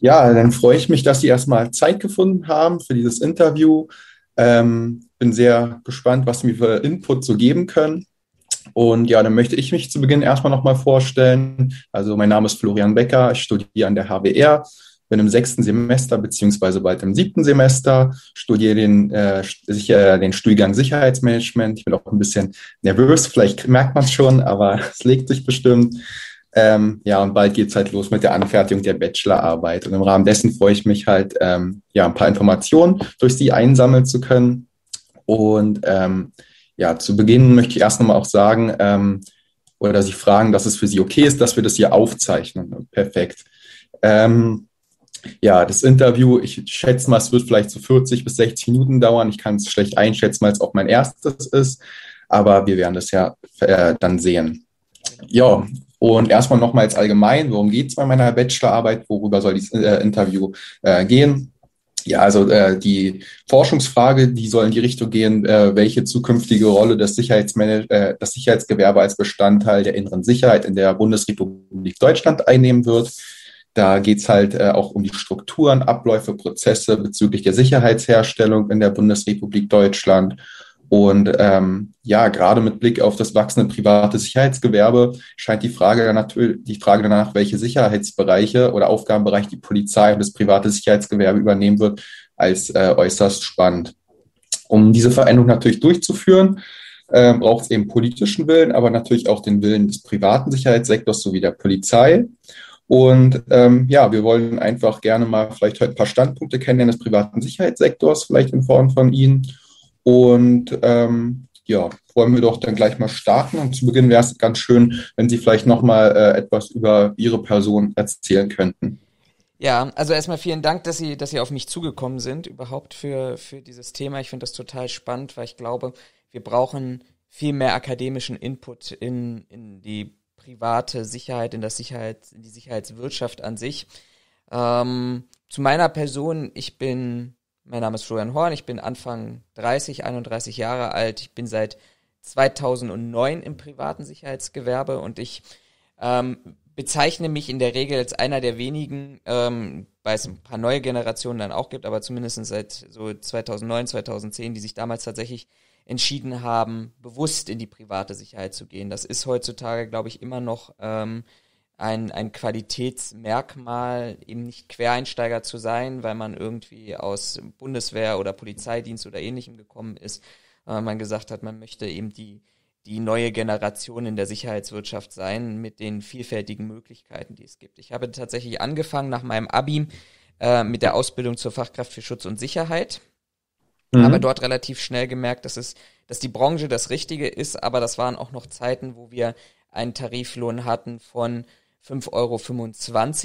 Ja, dann freue ich mich, dass Sie erstmal Zeit gefunden haben für dieses Interview. Ähm, bin sehr gespannt, was Sie mir für Input so geben können. Und ja, dann möchte ich mich zu Beginn erstmal nochmal vorstellen. Also mein Name ist Florian Becker, ich studiere an der HWR, bin im sechsten Semester beziehungsweise bald im siebten Semester, studiere den, äh, sicher, äh, den Studiengang Sicherheitsmanagement. Ich bin auch ein bisschen nervös, vielleicht merkt man es schon, aber es legt sich bestimmt. Ähm, ja, und bald geht's halt los mit der Anfertigung der Bachelorarbeit. Und im Rahmen dessen freue ich mich halt, ähm, ja, ein paar Informationen durch sie einsammeln zu können. Und ähm, ja, zu Beginn möchte ich erst nochmal auch sagen, ähm, oder Sie fragen, dass es für Sie okay ist, dass wir das hier aufzeichnen. Perfekt. Ähm, ja, das Interview, ich schätze mal, es wird vielleicht so 40 bis 60 Minuten dauern. Ich kann es schlecht einschätzen, weil es auch mein erstes ist. Aber wir werden das ja äh, dann sehen. Ja, und erstmal nochmals allgemein, worum geht es bei meiner Bachelorarbeit, worüber soll dieses äh, Interview äh, gehen? Ja, also äh, die Forschungsfrage, die soll in die Richtung gehen, äh, welche zukünftige Rolle das, Sicherheitsmanage äh, das Sicherheitsgewerbe als Bestandteil der inneren Sicherheit in der Bundesrepublik Deutschland einnehmen wird. Da geht's halt äh, auch um die Strukturen, Abläufe, Prozesse bezüglich der Sicherheitsherstellung in der Bundesrepublik Deutschland und ähm, ja, gerade mit Blick auf das wachsende private Sicherheitsgewerbe scheint die Frage, natürlich, die Frage danach, welche Sicherheitsbereiche oder Aufgabenbereiche die Polizei und das private Sicherheitsgewerbe übernehmen wird, als äh, äußerst spannend. Um diese Veränderung natürlich durchzuführen, äh, braucht es eben politischen Willen, aber natürlich auch den Willen des privaten Sicherheitssektors sowie der Polizei. Und ähm, ja, wir wollen einfach gerne mal vielleicht heute ein paar Standpunkte kennenlernen des privaten Sicherheitssektors, vielleicht in Form von Ihnen und ähm, ja, wollen wir doch dann gleich mal starten. Und zu Beginn wäre es ganz schön, wenn Sie vielleicht nochmal äh, etwas über Ihre Person erzählen könnten. Ja, also erstmal vielen Dank, dass Sie, dass Sie auf mich zugekommen sind, überhaupt für, für dieses Thema. Ich finde das total spannend, weil ich glaube, wir brauchen viel mehr akademischen Input in, in die private Sicherheit, in das Sicherheit, in die Sicherheitswirtschaft an sich. Ähm, zu meiner Person, ich bin mein Name ist Florian Horn, ich bin Anfang 30, 31 Jahre alt. Ich bin seit 2009 im privaten Sicherheitsgewerbe und ich ähm, bezeichne mich in der Regel als einer der wenigen, ähm, weil es ein paar neue Generationen dann auch gibt, aber zumindest seit so 2009, 2010, die sich damals tatsächlich entschieden haben, bewusst in die private Sicherheit zu gehen. Das ist heutzutage, glaube ich, immer noch ähm, ein, ein Qualitätsmerkmal, eben nicht Quereinsteiger zu sein, weil man irgendwie aus Bundeswehr oder Polizeidienst oder ähnlichem gekommen ist, äh, man gesagt hat, man möchte eben die, die neue Generation in der Sicherheitswirtschaft sein mit den vielfältigen Möglichkeiten, die es gibt. Ich habe tatsächlich angefangen nach meinem Abi äh, mit der Ausbildung zur Fachkraft für Schutz und Sicherheit. Mhm. Habe dort relativ schnell gemerkt, dass es, dass die Branche das Richtige ist, aber das waren auch noch Zeiten, wo wir einen Tariflohn hatten von 5,25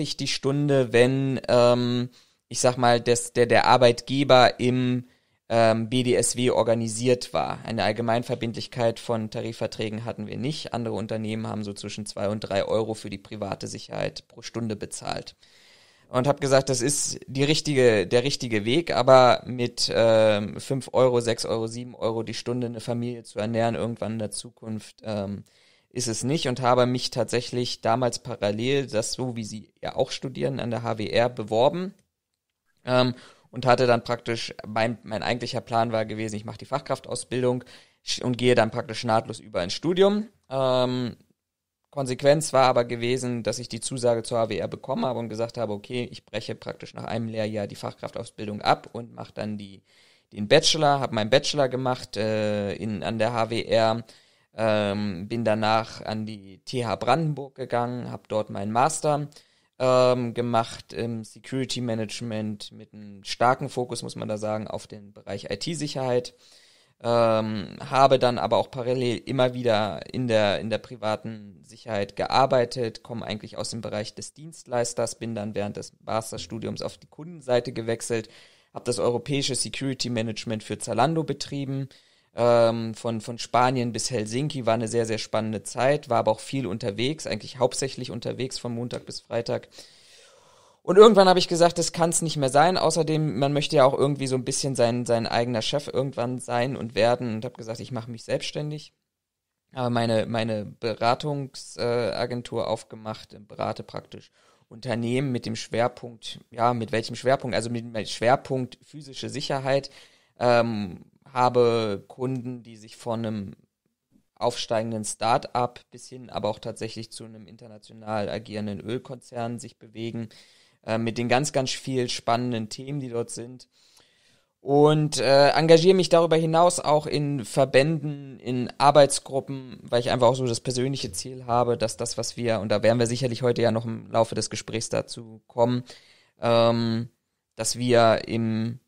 Euro die Stunde, wenn, ähm, ich sag mal, dass der, der Arbeitgeber im ähm, BDSW organisiert war. Eine Allgemeinverbindlichkeit von Tarifverträgen hatten wir nicht. Andere Unternehmen haben so zwischen 2 und 3 Euro für die private Sicherheit pro Stunde bezahlt. Und habe gesagt, das ist die richtige, der richtige Weg, aber mit ähm, 5 Euro, 6 Euro, 7 Euro die Stunde eine Familie zu ernähren, irgendwann in der Zukunft, ähm, ist es nicht und habe mich tatsächlich damals parallel, das so wie Sie ja auch studieren, an der HWR beworben ähm, und hatte dann praktisch, mein, mein eigentlicher Plan war gewesen, ich mache die Fachkraftausbildung und gehe dann praktisch nahtlos über ins Studium. Ähm, Konsequenz war aber gewesen, dass ich die Zusage zur HWR bekommen habe und gesagt habe, okay, ich breche praktisch nach einem Lehrjahr die Fachkraftausbildung ab und mache dann die, den Bachelor, habe meinen Bachelor gemacht äh, in, an der HWR ähm, bin danach an die TH Brandenburg gegangen, habe dort meinen Master ähm, gemacht im Security Management mit einem starken Fokus, muss man da sagen, auf den Bereich IT-Sicherheit. Ähm, habe dann aber auch parallel immer wieder in der, in der privaten Sicherheit gearbeitet, komme eigentlich aus dem Bereich des Dienstleisters, bin dann während des Masterstudiums auf die Kundenseite gewechselt, habe das europäische Security Management für Zalando betrieben, ähm, von, von Spanien bis Helsinki, war eine sehr, sehr spannende Zeit, war aber auch viel unterwegs, eigentlich hauptsächlich unterwegs von Montag bis Freitag. Und irgendwann habe ich gesagt, das kann es nicht mehr sein. Außerdem, man möchte ja auch irgendwie so ein bisschen sein, sein eigener Chef irgendwann sein und werden. Und habe gesagt, ich mache mich selbstständig. Aber meine, meine Beratungsagentur äh, aufgemacht, berate praktisch Unternehmen mit dem Schwerpunkt, ja, mit welchem Schwerpunkt? Also mit, dem Schwerpunkt physische Sicherheit. Ähm, habe Kunden, die sich von einem aufsteigenden Start-up bis hin, aber auch tatsächlich zu einem international agierenden Ölkonzern sich bewegen, äh, mit den ganz, ganz viel spannenden Themen, die dort sind. Und äh, engagiere mich darüber hinaus auch in Verbänden, in Arbeitsgruppen, weil ich einfach auch so das persönliche Ziel habe, dass das, was wir, und da werden wir sicherlich heute ja noch im Laufe des Gesprächs dazu kommen, ähm, dass wir im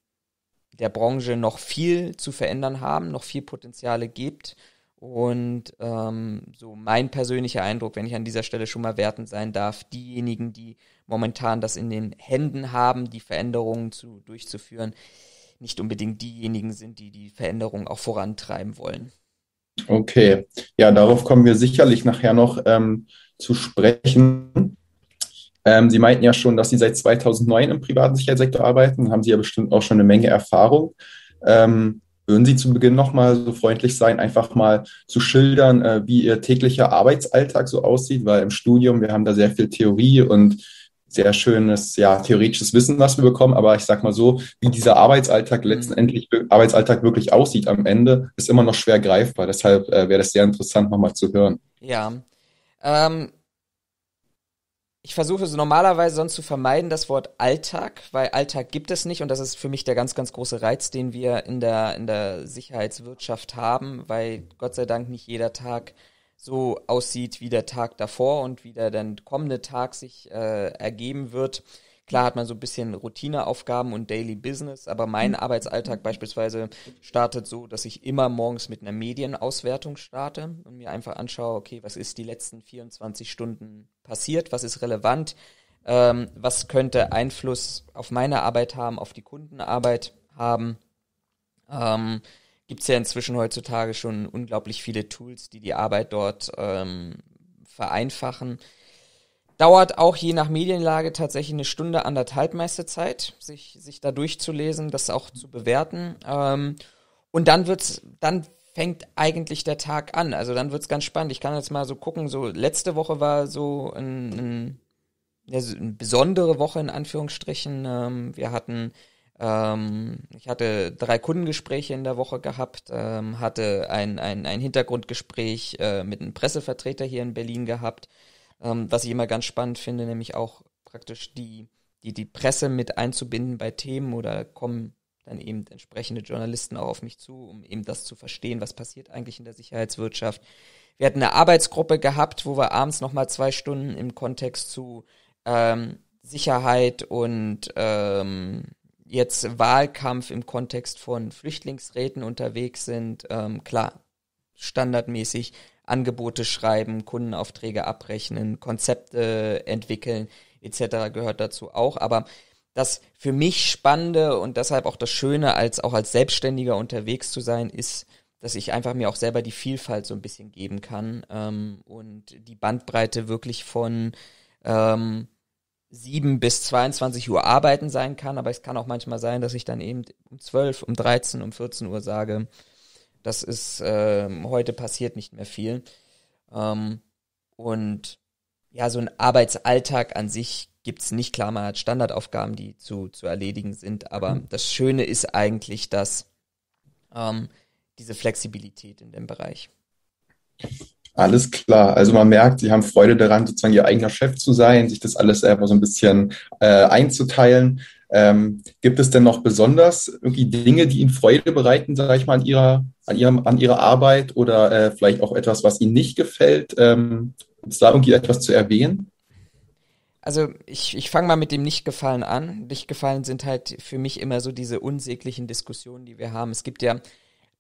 der Branche noch viel zu verändern haben, noch viel Potenziale gibt. Und ähm, so mein persönlicher Eindruck, wenn ich an dieser Stelle schon mal wertend sein darf, diejenigen, die momentan das in den Händen haben, die Veränderungen zu, durchzuführen, nicht unbedingt diejenigen sind, die die Veränderungen auch vorantreiben wollen. Okay, ja, darauf kommen wir sicherlich nachher noch ähm, zu sprechen. Ähm, Sie meinten ja schon, dass Sie seit 2009 im privaten Sicherheitssektor arbeiten, haben Sie ja bestimmt auch schon eine Menge Erfahrung. Ähm, würden Sie zu Beginn nochmal so freundlich sein, einfach mal zu schildern, äh, wie Ihr täglicher Arbeitsalltag so aussieht? Weil im Studium, wir haben da sehr viel Theorie und sehr schönes, ja, theoretisches Wissen, was wir bekommen. Aber ich sag mal so, wie dieser Arbeitsalltag mhm. letztendlich, Arbeitsalltag wirklich aussieht am Ende, ist immer noch schwer greifbar. Deshalb äh, wäre das sehr interessant, nochmal zu hören. Ja. Ähm, ich versuche so normalerweise sonst zu vermeiden das Wort Alltag, weil Alltag gibt es nicht und das ist für mich der ganz, ganz große Reiz, den wir in der, in der Sicherheitswirtschaft haben, weil Gott sei Dank nicht jeder Tag so aussieht, wie der Tag davor und wie der dann kommende Tag sich äh, ergeben wird. Klar hat man so ein bisschen Routineaufgaben und Daily Business, aber mein mhm. Arbeitsalltag beispielsweise startet so, dass ich immer morgens mit einer Medienauswertung starte und mir einfach anschaue, okay, was ist die letzten 24 Stunden passiert, was ist relevant, ähm, was könnte Einfluss auf meine Arbeit haben, auf die Kundenarbeit haben. Ähm, Gibt es ja inzwischen heutzutage schon unglaublich viele Tools, die die Arbeit dort ähm, vereinfachen. Dauert auch je nach Medienlage tatsächlich eine Stunde, anderthalb meiste Zeit, sich, sich da durchzulesen, das auch zu bewerten. Ähm, und dann wird's, dann fängt eigentlich der Tag an. Also dann wird es ganz spannend. Ich kann jetzt mal so gucken, so letzte Woche war so ein, ein eine besondere Woche in Anführungsstrichen. Ähm, wir hatten, ähm, ich hatte drei Kundengespräche in der Woche gehabt, ähm, hatte ein, ein, ein Hintergrundgespräch äh, mit einem Pressevertreter hier in Berlin gehabt ähm, was ich immer ganz spannend finde, nämlich auch praktisch die, die, die Presse mit einzubinden bei Themen oder kommen dann eben entsprechende Journalisten auch auf mich zu, um eben das zu verstehen, was passiert eigentlich in der Sicherheitswirtschaft. Wir hatten eine Arbeitsgruppe gehabt, wo wir abends nochmal zwei Stunden im Kontext zu ähm, Sicherheit und ähm, jetzt Wahlkampf im Kontext von Flüchtlingsräten unterwegs sind. Ähm, klar, standardmäßig Angebote schreiben, Kundenaufträge abrechnen, Konzepte entwickeln etc. gehört dazu auch. Aber das für mich Spannende und deshalb auch das Schöne, als auch als Selbstständiger unterwegs zu sein, ist, dass ich einfach mir auch selber die Vielfalt so ein bisschen geben kann ähm, und die Bandbreite wirklich von ähm, 7 bis 22 Uhr arbeiten sein kann, aber es kann auch manchmal sein, dass ich dann eben um 12, um 13, um 14 Uhr sage, das ist äh, heute passiert nicht mehr viel. Ähm, und ja, so ein Arbeitsalltag an sich gibt es nicht. Klar, man hat Standardaufgaben, die zu, zu erledigen sind, aber mhm. das Schöne ist eigentlich, dass ähm, diese Flexibilität in dem Bereich. Alles klar. Also man merkt, sie haben Freude daran, sozusagen ihr eigener Chef zu sein, sich das alles selber so ein bisschen äh, einzuteilen. Ähm, gibt es denn noch besonders irgendwie Dinge, die Ihnen Freude bereiten, sage ich mal, an Ihrer, an, ihrem, an Ihrer Arbeit oder äh, vielleicht auch etwas, was Ihnen nicht gefällt? Ähm, gibt da irgendwie etwas zu erwähnen? Also ich, ich fange mal mit dem Nichtgefallen an. Nichtgefallen sind halt für mich immer so diese unsäglichen Diskussionen, die wir haben. Es gibt ja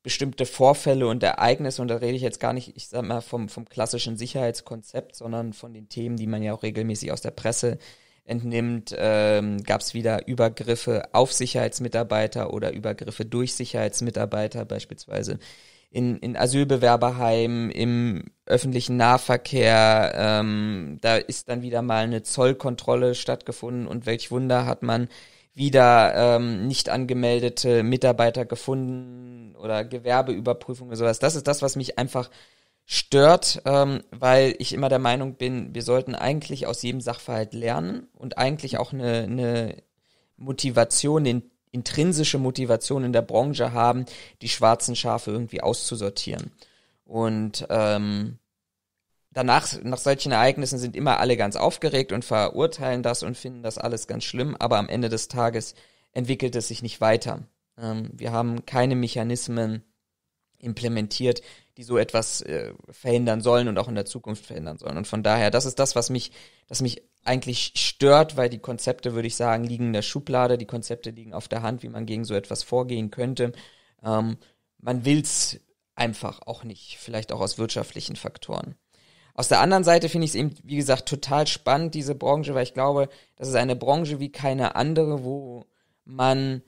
bestimmte Vorfälle und Ereignisse und da rede ich jetzt gar nicht, ich sag mal, vom, vom klassischen Sicherheitskonzept, sondern von den Themen, die man ja auch regelmäßig aus der Presse äh, entnimmt, ähm, gab es wieder Übergriffe auf Sicherheitsmitarbeiter oder Übergriffe durch Sicherheitsmitarbeiter beispielsweise in, in Asylbewerberheimen, im öffentlichen Nahverkehr. Ähm, da ist dann wieder mal eine Zollkontrolle stattgefunden und welch Wunder hat man wieder ähm, nicht angemeldete Mitarbeiter gefunden oder Gewerbeüberprüfungen und sowas. Das ist das, was mich einfach stört, ähm, weil ich immer der Meinung bin, wir sollten eigentlich aus jedem Sachverhalt lernen und eigentlich auch eine, eine Motivation, eine intrinsische Motivation in der Branche haben, die schwarzen Schafe irgendwie auszusortieren. Und ähm, danach, nach solchen Ereignissen sind immer alle ganz aufgeregt und verurteilen das und finden das alles ganz schlimm, aber am Ende des Tages entwickelt es sich nicht weiter. Ähm, wir haben keine Mechanismen, implementiert, die so etwas äh, verhindern sollen und auch in der Zukunft verhindern sollen. Und von daher, das ist das, was mich, das mich eigentlich stört, weil die Konzepte, würde ich sagen, liegen in der Schublade, die Konzepte liegen auf der Hand, wie man gegen so etwas vorgehen könnte. Ähm, man will's einfach auch nicht, vielleicht auch aus wirtschaftlichen Faktoren. Aus der anderen Seite finde ich es eben, wie gesagt, total spannend, diese Branche, weil ich glaube, das ist eine Branche wie keine andere, wo man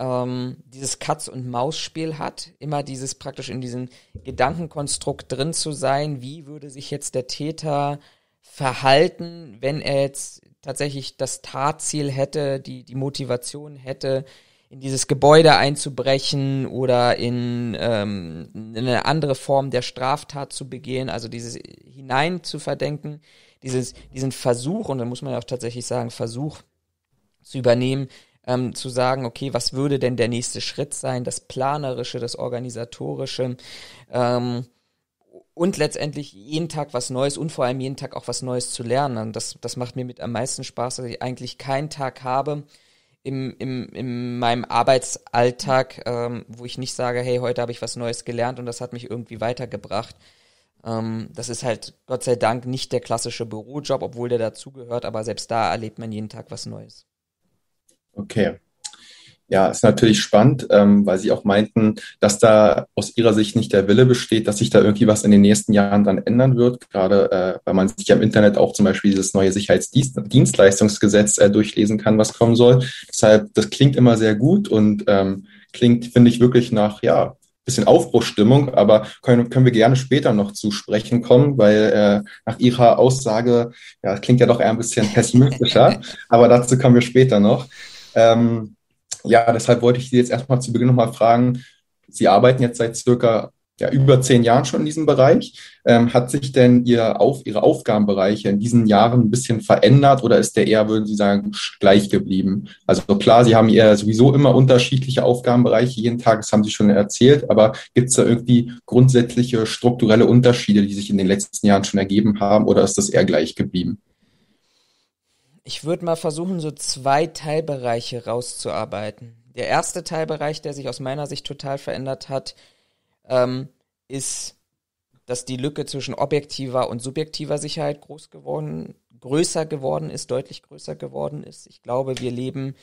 ähm, dieses Katz-und-Maus-Spiel hat, immer dieses praktisch in diesem Gedankenkonstrukt drin zu sein, wie würde sich jetzt der Täter verhalten, wenn er jetzt tatsächlich das Tatziel hätte, die, die Motivation hätte, in dieses Gebäude einzubrechen oder in, ähm, in eine andere Form der Straftat zu begehen, also dieses hinein zu verdenken, dieses, diesen Versuch, und da muss man ja auch tatsächlich sagen, Versuch zu übernehmen, ähm, zu sagen, okay, was würde denn der nächste Schritt sein, das Planerische, das Organisatorische ähm, und letztendlich jeden Tag was Neues und vor allem jeden Tag auch was Neues zu lernen. das, das macht mir mit am meisten Spaß, dass ich eigentlich keinen Tag habe, im, im, in meinem Arbeitsalltag, ähm, wo ich nicht sage, hey, heute habe ich was Neues gelernt und das hat mich irgendwie weitergebracht. Ähm, das ist halt Gott sei Dank nicht der klassische Bürojob, obwohl der dazugehört, aber selbst da erlebt man jeden Tag was Neues. Okay. Ja, ist natürlich spannend, ähm, weil Sie auch meinten, dass da aus Ihrer Sicht nicht der Wille besteht, dass sich da irgendwie was in den nächsten Jahren dann ändern wird, gerade äh, weil man sich ja im Internet auch zum Beispiel dieses neue Sicherheitsdienstleistungsgesetz äh, durchlesen kann, was kommen soll. Deshalb, das klingt immer sehr gut und ähm, klingt, finde ich, wirklich nach, ja, bisschen Aufbruchstimmung, aber können, können wir gerne später noch zu sprechen kommen, weil äh, nach Ihrer Aussage, ja, klingt ja doch eher ein bisschen pessimistischer, aber dazu kommen wir später noch. Ähm, ja, deshalb wollte ich Sie jetzt erstmal zu Beginn nochmal fragen. Sie arbeiten jetzt seit circa ja, über zehn Jahren schon in diesem Bereich. Ähm, hat sich denn Ihr auf, Ihre Aufgabenbereiche in diesen Jahren ein bisschen verändert oder ist der eher, würden Sie sagen, gleich geblieben? Also klar, Sie haben ja sowieso immer unterschiedliche Aufgabenbereiche jeden Tag, das haben Sie schon erzählt, aber gibt es da irgendwie grundsätzliche strukturelle Unterschiede, die sich in den letzten Jahren schon ergeben haben oder ist das eher gleich geblieben? Ich würde mal versuchen, so zwei Teilbereiche rauszuarbeiten. Der erste Teilbereich, der sich aus meiner Sicht total verändert hat, ähm, ist, dass die Lücke zwischen objektiver und subjektiver Sicherheit groß geworden, größer geworden ist, deutlich größer geworden ist. Ich glaube, wir leben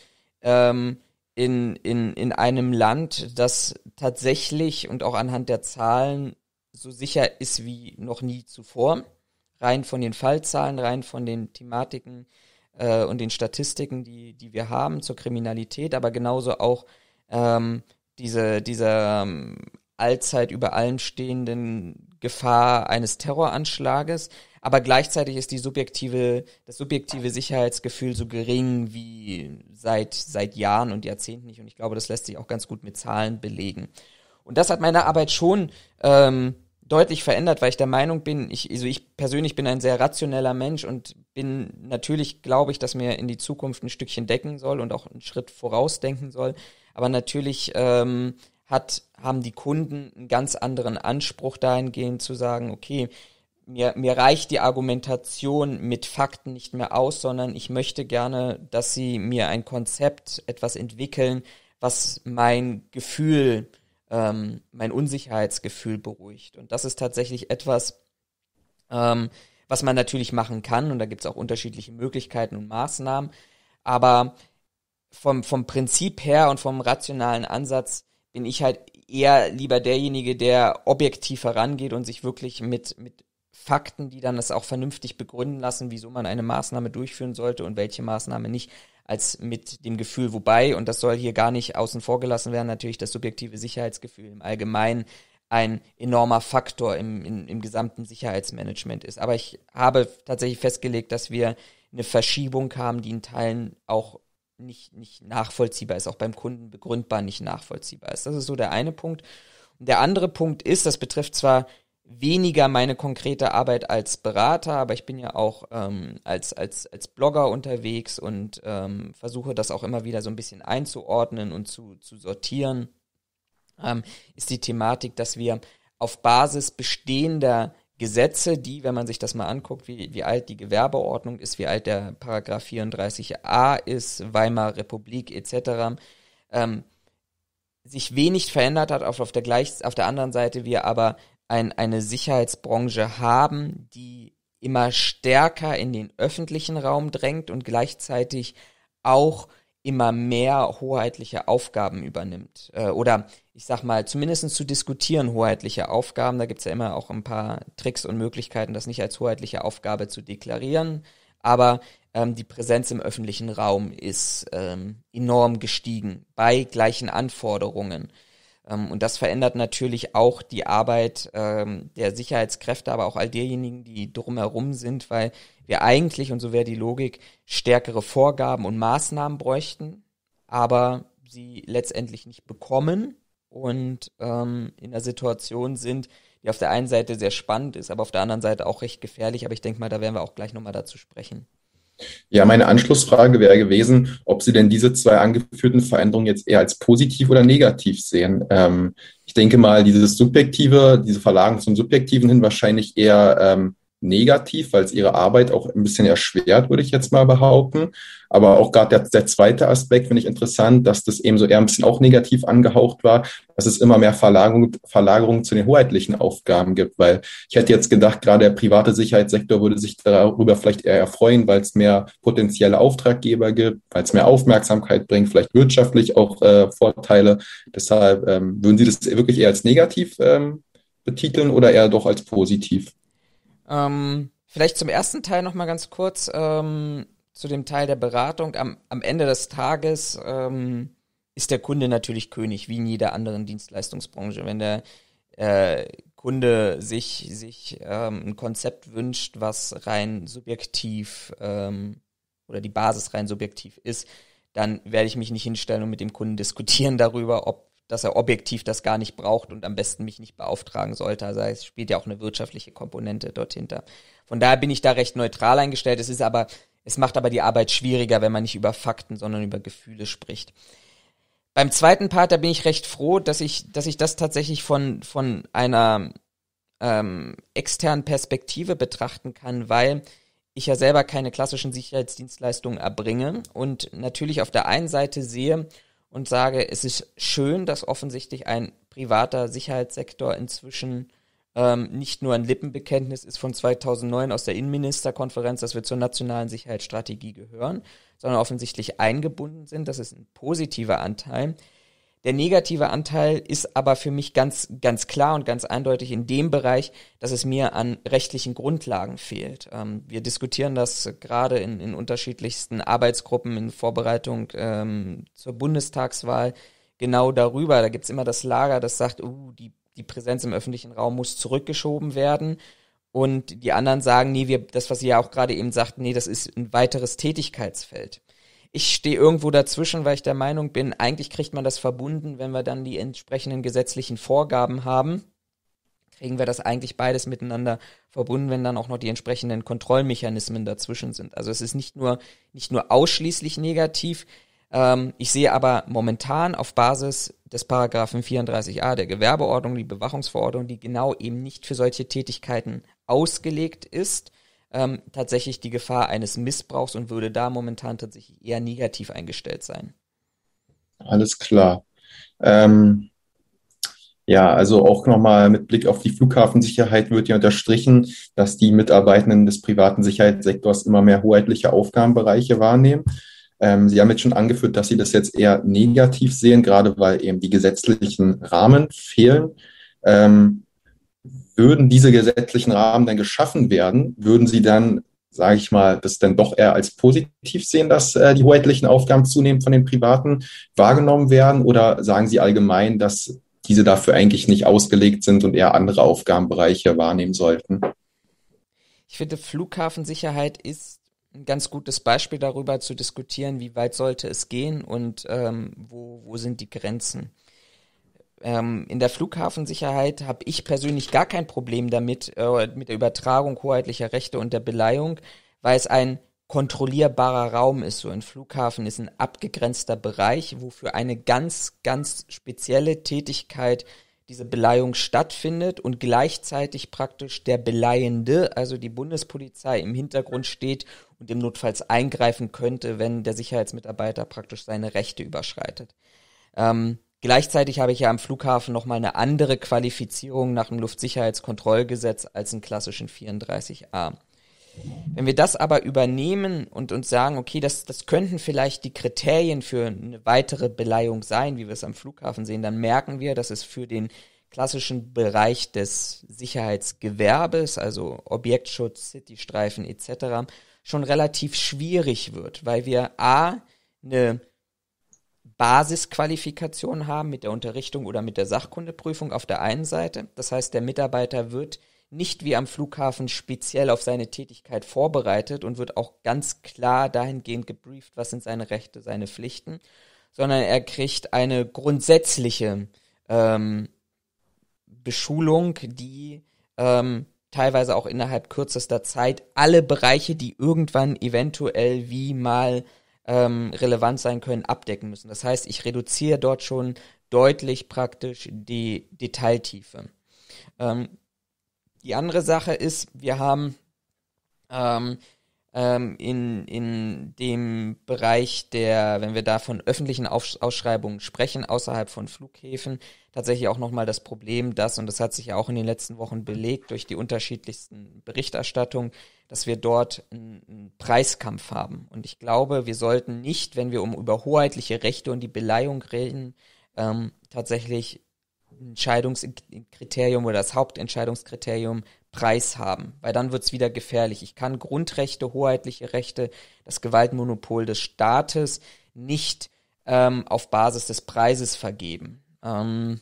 ähm, in, in, in einem Land, das tatsächlich und auch anhand der Zahlen so sicher ist wie noch nie zuvor. Rein von den Fallzahlen, rein von den Thematiken, äh, und den Statistiken, die, die wir haben zur Kriminalität, aber genauso auch ähm, diese, dieser ähm, allzeit über allen stehenden Gefahr eines Terroranschlages, aber gleichzeitig ist die subjektive, das subjektive Sicherheitsgefühl so gering wie seit, seit Jahren und Jahrzehnten nicht. Und ich glaube, das lässt sich auch ganz gut mit Zahlen belegen. Und das hat meine Arbeit schon ähm, deutlich verändert, weil ich der Meinung bin, ich, also ich persönlich bin ein sehr rationeller Mensch und bin natürlich, glaube ich, dass mir in die Zukunft ein Stückchen decken soll und auch einen Schritt vorausdenken soll. Aber natürlich ähm, hat, haben die Kunden einen ganz anderen Anspruch dahingehend zu sagen, okay, mir, mir reicht die Argumentation mit Fakten nicht mehr aus, sondern ich möchte gerne, dass sie mir ein Konzept, etwas entwickeln, was mein Gefühl ähm, mein Unsicherheitsgefühl beruhigt. Und das ist tatsächlich etwas, ähm, was man natürlich machen kann. Und da gibt es auch unterschiedliche Möglichkeiten und Maßnahmen. Aber vom, vom Prinzip her und vom rationalen Ansatz bin ich halt eher lieber derjenige, der objektiv herangeht und sich wirklich mit, mit Fakten, die dann das auch vernünftig begründen lassen, wieso man eine Maßnahme durchführen sollte und welche Maßnahme nicht, als mit dem Gefühl, wobei, und das soll hier gar nicht außen vor gelassen werden, natürlich das subjektive Sicherheitsgefühl im Allgemeinen ein enormer Faktor im, im, im gesamten Sicherheitsmanagement ist. Aber ich habe tatsächlich festgelegt, dass wir eine Verschiebung haben, die in Teilen auch nicht, nicht nachvollziehbar ist, auch beim Kunden begründbar nicht nachvollziehbar ist. Das ist so der eine Punkt. Und der andere Punkt ist, das betrifft zwar weniger meine konkrete Arbeit als Berater, aber ich bin ja auch ähm, als, als, als Blogger unterwegs und ähm, versuche das auch immer wieder so ein bisschen einzuordnen und zu, zu sortieren, ähm, ist die Thematik, dass wir auf Basis bestehender Gesetze, die, wenn man sich das mal anguckt, wie, wie alt die Gewerbeordnung ist, wie alt der Paragraph 34a ist, Weimar Republik etc., ähm, sich wenig verändert hat, auf, auf, der gleich, auf der anderen Seite wir aber ein, eine Sicherheitsbranche haben, die immer stärker in den öffentlichen Raum drängt und gleichzeitig auch immer mehr hoheitliche Aufgaben übernimmt. Äh, oder ich sag mal, zumindest zu diskutieren hoheitliche Aufgaben. Da gibt's ja immer auch ein paar Tricks und Möglichkeiten, das nicht als hoheitliche Aufgabe zu deklarieren. Aber ähm, die Präsenz im öffentlichen Raum ist ähm, enorm gestiegen bei gleichen Anforderungen. Ähm, und das verändert natürlich auch die Arbeit ähm, der Sicherheitskräfte, aber auch all derjenigen, die drumherum sind, weil wir eigentlich, und so wäre die Logik, stärkere Vorgaben und Maßnahmen bräuchten, aber sie letztendlich nicht bekommen und ähm, in einer Situation sind, die auf der einen Seite sehr spannend ist, aber auf der anderen Seite auch recht gefährlich. Aber ich denke mal, da werden wir auch gleich nochmal dazu sprechen. Ja, meine Anschlussfrage wäre gewesen, ob Sie denn diese zwei angeführten Veränderungen jetzt eher als positiv oder negativ sehen. Ähm, ich denke mal, dieses Subjektive, diese Verlagen zum Subjektiven hin wahrscheinlich eher ähm, negativ, weil es ihre Arbeit auch ein bisschen erschwert, würde ich jetzt mal behaupten. Aber auch gerade der, der, zweite Aspekt finde ich interessant, dass das eben so eher ein bisschen auch negativ angehaucht war, dass es immer mehr Verlagerung, Verlagerung zu den hoheitlichen Aufgaben gibt, weil ich hätte jetzt gedacht, gerade der private Sicherheitssektor würde sich darüber vielleicht eher erfreuen, weil es mehr potenzielle Auftraggeber gibt, weil es mehr Aufmerksamkeit bringt, vielleicht wirtschaftlich auch äh, Vorteile. Deshalb ähm, würden Sie das wirklich eher als negativ ähm, betiteln oder eher doch als positiv? Ähm, vielleicht zum ersten Teil nochmal ganz kurz, ähm, zu dem Teil der Beratung. Am, am Ende des Tages ähm, ist der Kunde natürlich König, wie in jeder anderen Dienstleistungsbranche. Wenn der äh, Kunde sich, sich ähm, ein Konzept wünscht, was rein subjektiv ähm, oder die Basis rein subjektiv ist, dann werde ich mich nicht hinstellen und mit dem Kunden diskutieren darüber, ob dass er objektiv das gar nicht braucht und am besten mich nicht beauftragen sollte. Also es spielt ja auch eine wirtschaftliche Komponente dort hinter. Von daher bin ich da recht neutral eingestellt. Es ist aber, es macht aber die Arbeit schwieriger, wenn man nicht über Fakten, sondern über Gefühle spricht. Beim zweiten Part, da bin ich recht froh, dass ich, dass ich das tatsächlich von, von einer ähm, externen Perspektive betrachten kann, weil ich ja selber keine klassischen Sicherheitsdienstleistungen erbringe und natürlich auf der einen Seite sehe, und sage, es ist schön, dass offensichtlich ein privater Sicherheitssektor inzwischen ähm, nicht nur ein Lippenbekenntnis ist von 2009 aus der Innenministerkonferenz, dass wir zur nationalen Sicherheitsstrategie gehören, sondern offensichtlich eingebunden sind. Das ist ein positiver Anteil. Der negative Anteil ist aber für mich ganz, ganz klar und ganz eindeutig in dem Bereich, dass es mir an rechtlichen Grundlagen fehlt. Ähm, wir diskutieren das gerade in, in, unterschiedlichsten Arbeitsgruppen in Vorbereitung ähm, zur Bundestagswahl genau darüber. Da gibt es immer das Lager, das sagt, uh, die, die Präsenz im öffentlichen Raum muss zurückgeschoben werden. Und die anderen sagen, nee, wir, das, was Sie ja auch gerade eben sagten, nee, das ist ein weiteres Tätigkeitsfeld ich stehe irgendwo dazwischen, weil ich der Meinung bin, eigentlich kriegt man das verbunden, wenn wir dann die entsprechenden gesetzlichen Vorgaben haben. Kriegen wir das eigentlich beides miteinander verbunden, wenn dann auch noch die entsprechenden Kontrollmechanismen dazwischen sind. Also es ist nicht nur, nicht nur ausschließlich negativ. Ähm, ich sehe aber momentan auf Basis des Paragraphen 34a der Gewerbeordnung, die Bewachungsverordnung, die genau eben nicht für solche Tätigkeiten ausgelegt ist, ähm, tatsächlich die Gefahr eines Missbrauchs und würde da momentan tatsächlich eher negativ eingestellt sein. Alles klar. Ähm, ja, also auch nochmal mit Blick auf die Flughafensicherheit wird ja unterstrichen, dass die Mitarbeitenden des privaten Sicherheitssektors immer mehr hoheitliche Aufgabenbereiche wahrnehmen. Ähm, Sie haben jetzt schon angeführt, dass Sie das jetzt eher negativ sehen, gerade weil eben die gesetzlichen Rahmen fehlen. Ähm, würden diese gesetzlichen Rahmen dann geschaffen werden, würden Sie dann, sage ich mal, das dann doch eher als positiv sehen, dass äh, die hoheitlichen Aufgaben zunehmend von den Privaten wahrgenommen werden? Oder sagen Sie allgemein, dass diese dafür eigentlich nicht ausgelegt sind und eher andere Aufgabenbereiche wahrnehmen sollten? Ich finde, Flughafensicherheit ist ein ganz gutes Beispiel darüber zu diskutieren, wie weit sollte es gehen und ähm, wo, wo sind die Grenzen. Ähm, in der Flughafensicherheit habe ich persönlich gar kein Problem damit, äh, mit der Übertragung hoheitlicher Rechte und der Beleihung, weil es ein kontrollierbarer Raum ist. So ein Flughafen ist ein abgegrenzter Bereich, wo für eine ganz, ganz spezielle Tätigkeit diese Beleihung stattfindet und gleichzeitig praktisch der Beleihende, also die Bundespolizei, im Hintergrund steht und im Notfalls eingreifen könnte, wenn der Sicherheitsmitarbeiter praktisch seine Rechte überschreitet. Ähm, Gleichzeitig habe ich ja am Flughafen nochmal eine andere Qualifizierung nach dem Luftsicherheitskontrollgesetz als einen klassischen 34a. Wenn wir das aber übernehmen und uns sagen, okay, das, das könnten vielleicht die Kriterien für eine weitere Beleihung sein, wie wir es am Flughafen sehen, dann merken wir, dass es für den klassischen Bereich des Sicherheitsgewerbes, also Objektschutz, Citystreifen etc., schon relativ schwierig wird, weil wir a eine Basisqualifikation haben mit der Unterrichtung oder mit der Sachkundeprüfung auf der einen Seite. Das heißt, der Mitarbeiter wird nicht wie am Flughafen speziell auf seine Tätigkeit vorbereitet und wird auch ganz klar dahingehend gebrieft, was sind seine Rechte, seine Pflichten, sondern er kriegt eine grundsätzliche ähm, Beschulung, die ähm, teilweise auch innerhalb kürzester Zeit alle Bereiche, die irgendwann eventuell wie mal ähm, relevant sein können, abdecken müssen. Das heißt, ich reduziere dort schon deutlich praktisch die Detailtiefe. Ähm, die andere Sache ist, wir haben ähm, ähm, in, in dem Bereich der, wenn wir da von öffentlichen Aufsch Ausschreibungen sprechen, außerhalb von Flughäfen, tatsächlich auch nochmal das Problem, dass, und das hat sich ja auch in den letzten Wochen belegt durch die unterschiedlichsten Berichterstattungen, dass wir dort einen Preiskampf haben. Und ich glaube, wir sollten nicht, wenn wir um über hoheitliche Rechte und die Beleihung reden, ähm, tatsächlich Entscheidungskriterium oder das Hauptentscheidungskriterium Preis haben, weil dann wird es wieder gefährlich. Ich kann Grundrechte, hoheitliche Rechte, das Gewaltmonopol des Staates nicht ähm, auf Basis des Preises vergeben. Ähm,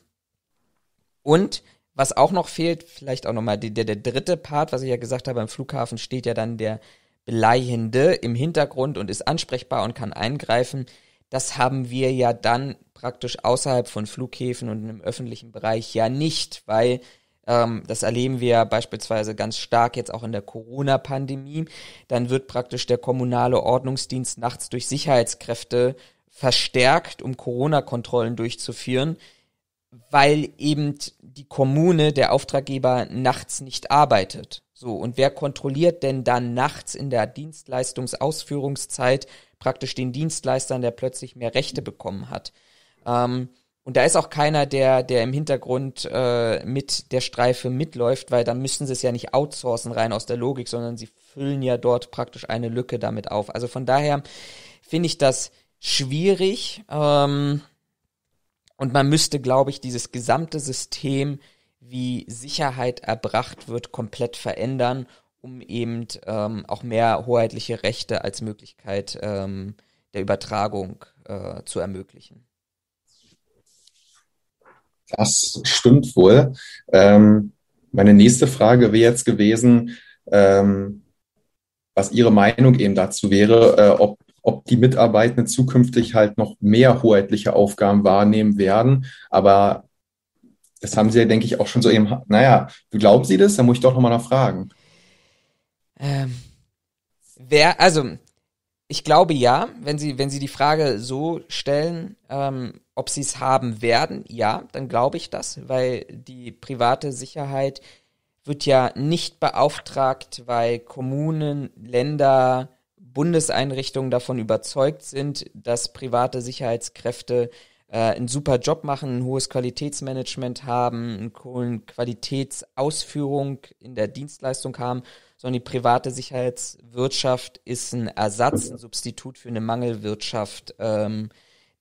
und was auch noch fehlt, vielleicht auch nochmal der, der dritte Part, was ich ja gesagt habe, am Flughafen steht ja dann der Beleihende im Hintergrund und ist ansprechbar und kann eingreifen das haben wir ja dann praktisch außerhalb von Flughäfen und im öffentlichen Bereich ja nicht, weil ähm, das erleben wir beispielsweise ganz stark jetzt auch in der Corona-Pandemie. Dann wird praktisch der kommunale Ordnungsdienst nachts durch Sicherheitskräfte verstärkt, um Corona-Kontrollen durchzuführen, weil eben die Kommune, der Auftraggeber, nachts nicht arbeitet. So, und wer kontrolliert denn dann nachts in der Dienstleistungsausführungszeit praktisch den Dienstleistern, der plötzlich mehr Rechte bekommen hat? Ähm, und da ist auch keiner, der, der im Hintergrund äh, mit der Streife mitläuft, weil dann müssen sie es ja nicht outsourcen rein aus der Logik, sondern sie füllen ja dort praktisch eine Lücke damit auf. Also von daher finde ich das schwierig ähm, und man müsste, glaube ich, dieses gesamte System wie Sicherheit erbracht wird, komplett verändern, um eben ähm, auch mehr hoheitliche Rechte als Möglichkeit ähm, der Übertragung äh, zu ermöglichen. Das stimmt wohl. Ähm, meine nächste Frage wäre jetzt gewesen, ähm, was Ihre Meinung eben dazu wäre, äh, ob, ob die Mitarbeitenden zukünftig halt noch mehr hoheitliche Aufgaben wahrnehmen werden, aber das haben sie ja, denke ich, auch schon so eben, naja, du glaubst sie das? Dann muss ich doch nochmal nachfragen. Ähm, wer, also, ich glaube ja, wenn sie, wenn sie die Frage so stellen, ähm, ob sie es haben werden, ja, dann glaube ich das, weil die private Sicherheit wird ja nicht beauftragt, weil Kommunen, Länder, Bundeseinrichtungen davon überzeugt sind, dass private Sicherheitskräfte äh, einen super Job machen, ein hohes Qualitätsmanagement haben, eine hohe Qualitätsausführung in der Dienstleistung haben, sondern die private Sicherheitswirtschaft ist ein Ersatz, ein Substitut für eine Mangelwirtschaft ähm,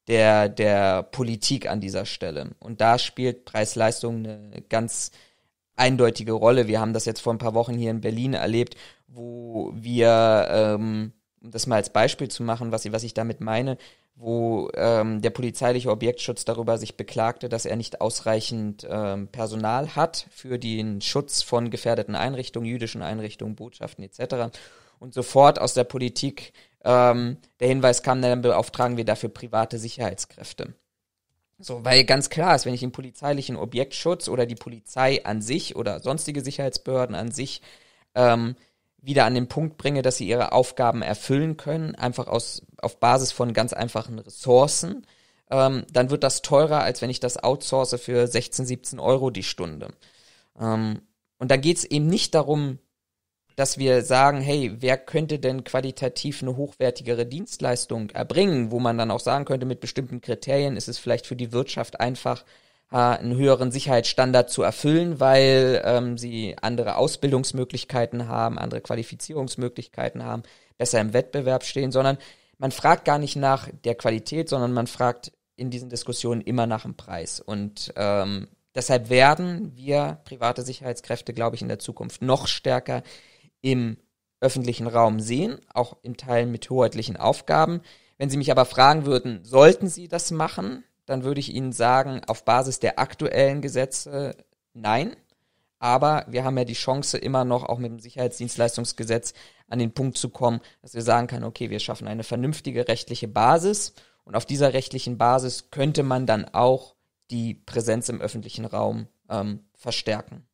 der, der Politik an dieser Stelle. Und da spielt Preis-Leistung eine ganz eindeutige Rolle. Wir haben das jetzt vor ein paar Wochen hier in Berlin erlebt, wo wir, ähm, um das mal als Beispiel zu machen, was, was ich damit meine, wo ähm, der polizeiliche Objektschutz darüber sich beklagte, dass er nicht ausreichend ähm, Personal hat für den Schutz von gefährdeten Einrichtungen, jüdischen Einrichtungen, Botschaften etc. Und sofort aus der Politik ähm, der Hinweis kam, dann beauftragen wir dafür private Sicherheitskräfte. So, weil ganz klar ist, wenn ich den polizeilichen Objektschutz oder die Polizei an sich oder sonstige Sicherheitsbehörden an sich ähm, wieder an den Punkt bringe, dass sie ihre Aufgaben erfüllen können, einfach aus, auf Basis von ganz einfachen Ressourcen, ähm, dann wird das teurer, als wenn ich das outsource für 16, 17 Euro die Stunde. Ähm, und da geht es eben nicht darum, dass wir sagen, hey, wer könnte denn qualitativ eine hochwertigere Dienstleistung erbringen, wo man dann auch sagen könnte, mit bestimmten Kriterien ist es vielleicht für die Wirtschaft einfach äh, einen höheren Sicherheitsstandard zu erfüllen, weil ähm, sie andere Ausbildungsmöglichkeiten haben, andere Qualifizierungsmöglichkeiten haben, besser im Wettbewerb stehen, sondern man fragt gar nicht nach der Qualität, sondern man fragt in diesen Diskussionen immer nach dem Preis. Und ähm, deshalb werden wir private Sicherheitskräfte, glaube ich, in der Zukunft noch stärker im öffentlichen Raum sehen, auch in Teilen mit hoheitlichen Aufgaben. Wenn Sie mich aber fragen würden, sollten Sie das machen, dann würde ich Ihnen sagen, auf Basis der aktuellen Gesetze nein. Aber wir haben ja die Chance, immer noch auch mit dem Sicherheitsdienstleistungsgesetz an den Punkt zu kommen, dass wir sagen können, okay, wir schaffen eine vernünftige rechtliche Basis und auf dieser rechtlichen Basis könnte man dann auch die Präsenz im öffentlichen Raum ähm, verstärken.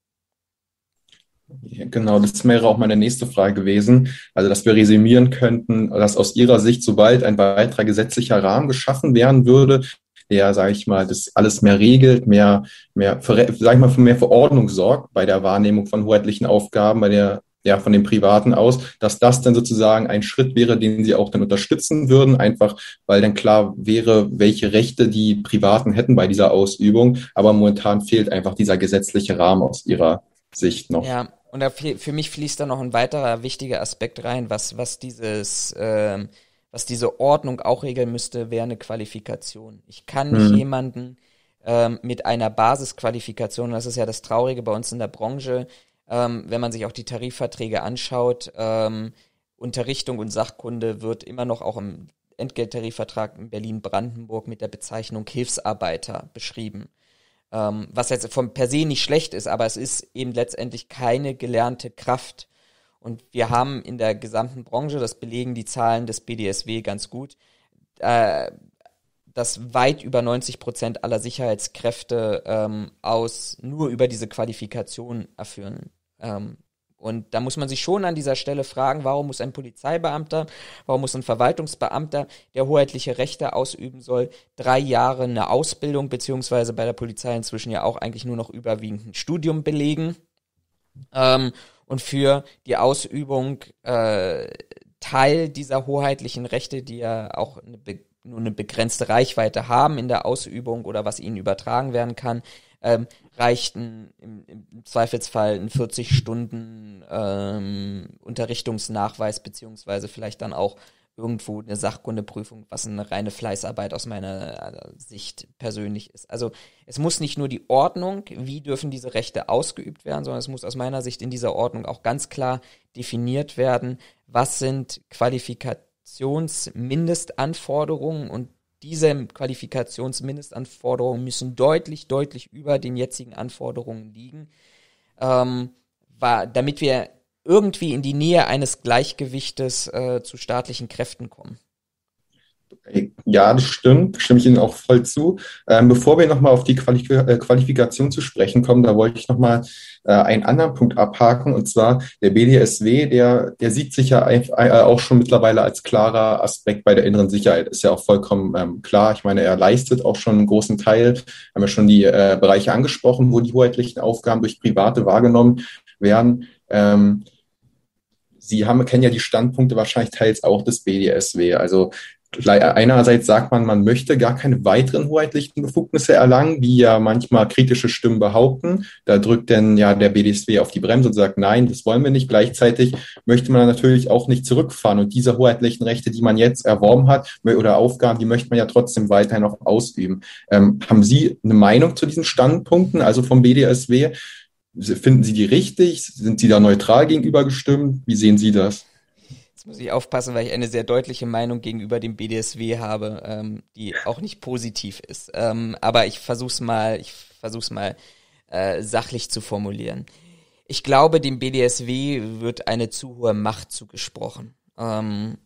genau, das wäre auch meine nächste Frage gewesen. Also, dass wir resümieren könnten, dass aus Ihrer Sicht, sobald ein weiterer gesetzlicher Rahmen geschaffen werden würde, der, sage ich mal, das alles mehr regelt, mehr, mehr, sag ich mal, für mehr Verordnung sorgt bei der Wahrnehmung von hoheitlichen Aufgaben, bei der ja, von dem Privaten aus, dass das dann sozusagen ein Schritt wäre, den sie auch dann unterstützen würden, einfach weil dann klar wäre, welche Rechte die Privaten hätten bei dieser Ausübung. Aber momentan fehlt einfach dieser gesetzliche Rahmen aus ihrer Sicht noch. Ja, und da, für mich fließt da noch ein weiterer wichtiger Aspekt rein, was, was dieses, ähm, was diese Ordnung auch regeln müsste, wäre eine Qualifikation. Ich kann mhm. nicht jemanden ähm, mit einer Basisqualifikation, das ist ja das Traurige bei uns in der Branche, ähm, wenn man sich auch die Tarifverträge anschaut, ähm, Unterrichtung und Sachkunde wird immer noch auch im Entgelttarifvertrag in Berlin-Brandenburg mit der Bezeichnung Hilfsarbeiter beschrieben. Ähm, was jetzt von per se nicht schlecht ist, aber es ist eben letztendlich keine gelernte Kraft. Und wir haben in der gesamten Branche, das belegen die Zahlen des BDSW ganz gut, äh, dass weit über 90 Prozent aller Sicherheitskräfte ähm, aus nur über diese Qualifikation erfüllen. Ähm, und da muss man sich schon an dieser Stelle fragen, warum muss ein Polizeibeamter, warum muss ein Verwaltungsbeamter, der hoheitliche Rechte ausüben soll, drei Jahre eine Ausbildung, beziehungsweise bei der Polizei inzwischen ja auch eigentlich nur noch überwiegend ein Studium belegen. Ähm, und für die Ausübung äh, Teil dieser hoheitlichen Rechte, die ja auch eine nur eine begrenzte Reichweite haben in der Ausübung oder was ihnen übertragen werden kann, ähm, reicht ein, im, im, Zweifelsfall ein 40 Stunden ähm, Unterrichtungsnachweis beziehungsweise vielleicht dann auch irgendwo eine Sachkundeprüfung, was eine reine Fleißarbeit aus meiner äh, Sicht persönlich ist. Also es muss nicht nur die Ordnung, wie dürfen diese Rechte ausgeübt werden, sondern es muss aus meiner Sicht in dieser Ordnung auch ganz klar definiert werden, was sind Qualifikationsmindestanforderungen und diese Qualifikationsmindestanforderungen müssen deutlich, deutlich über den jetzigen Anforderungen liegen, ähm, war, damit wir irgendwie in die Nähe eines Gleichgewichtes äh, zu staatlichen Kräften kommen. Äh, ja, das stimmt, stimme ich Ihnen auch voll zu. Ähm, bevor wir nochmal auf die Quali äh, Qualifikation zu sprechen kommen, da wollte ich nochmal äh, einen anderen Punkt abhaken, und zwar der BDSW, der, der sieht sich ja äh, auch schon mittlerweile als klarer Aspekt bei der inneren Sicherheit. Ist ja auch vollkommen ähm, klar. Ich meine, er leistet auch schon einen großen Teil, haben wir schon die äh, Bereiche angesprochen, wo die hoheitlichen Aufgaben durch Private wahrgenommen werden. Ähm, Sie haben, kennen ja die Standpunkte wahrscheinlich teils auch des BDSW. Also einerseits sagt man, man möchte gar keine weiteren hoheitlichen Befugnisse erlangen, wie ja manchmal kritische Stimmen behaupten. Da drückt denn ja der BDSW auf die Bremse und sagt, nein, das wollen wir nicht. Gleichzeitig möchte man natürlich auch nicht zurückfahren und diese hoheitlichen Rechte, die man jetzt erworben hat oder Aufgaben, die möchte man ja trotzdem weiterhin auch ausüben. Ähm, haben Sie eine Meinung zu diesen Standpunkten, also vom BDSW? Finden Sie die richtig? Sind Sie da neutral gegenüber gestimmt? Wie sehen Sie das? Jetzt muss ich aufpassen, weil ich eine sehr deutliche Meinung gegenüber dem BDSW habe, ähm, die auch nicht positiv ist. Ähm, aber ich versuch's mal, ich versuch's mal äh, sachlich zu formulieren. Ich glaube, dem BDSW wird eine zu hohe Macht zugesprochen. Ähm,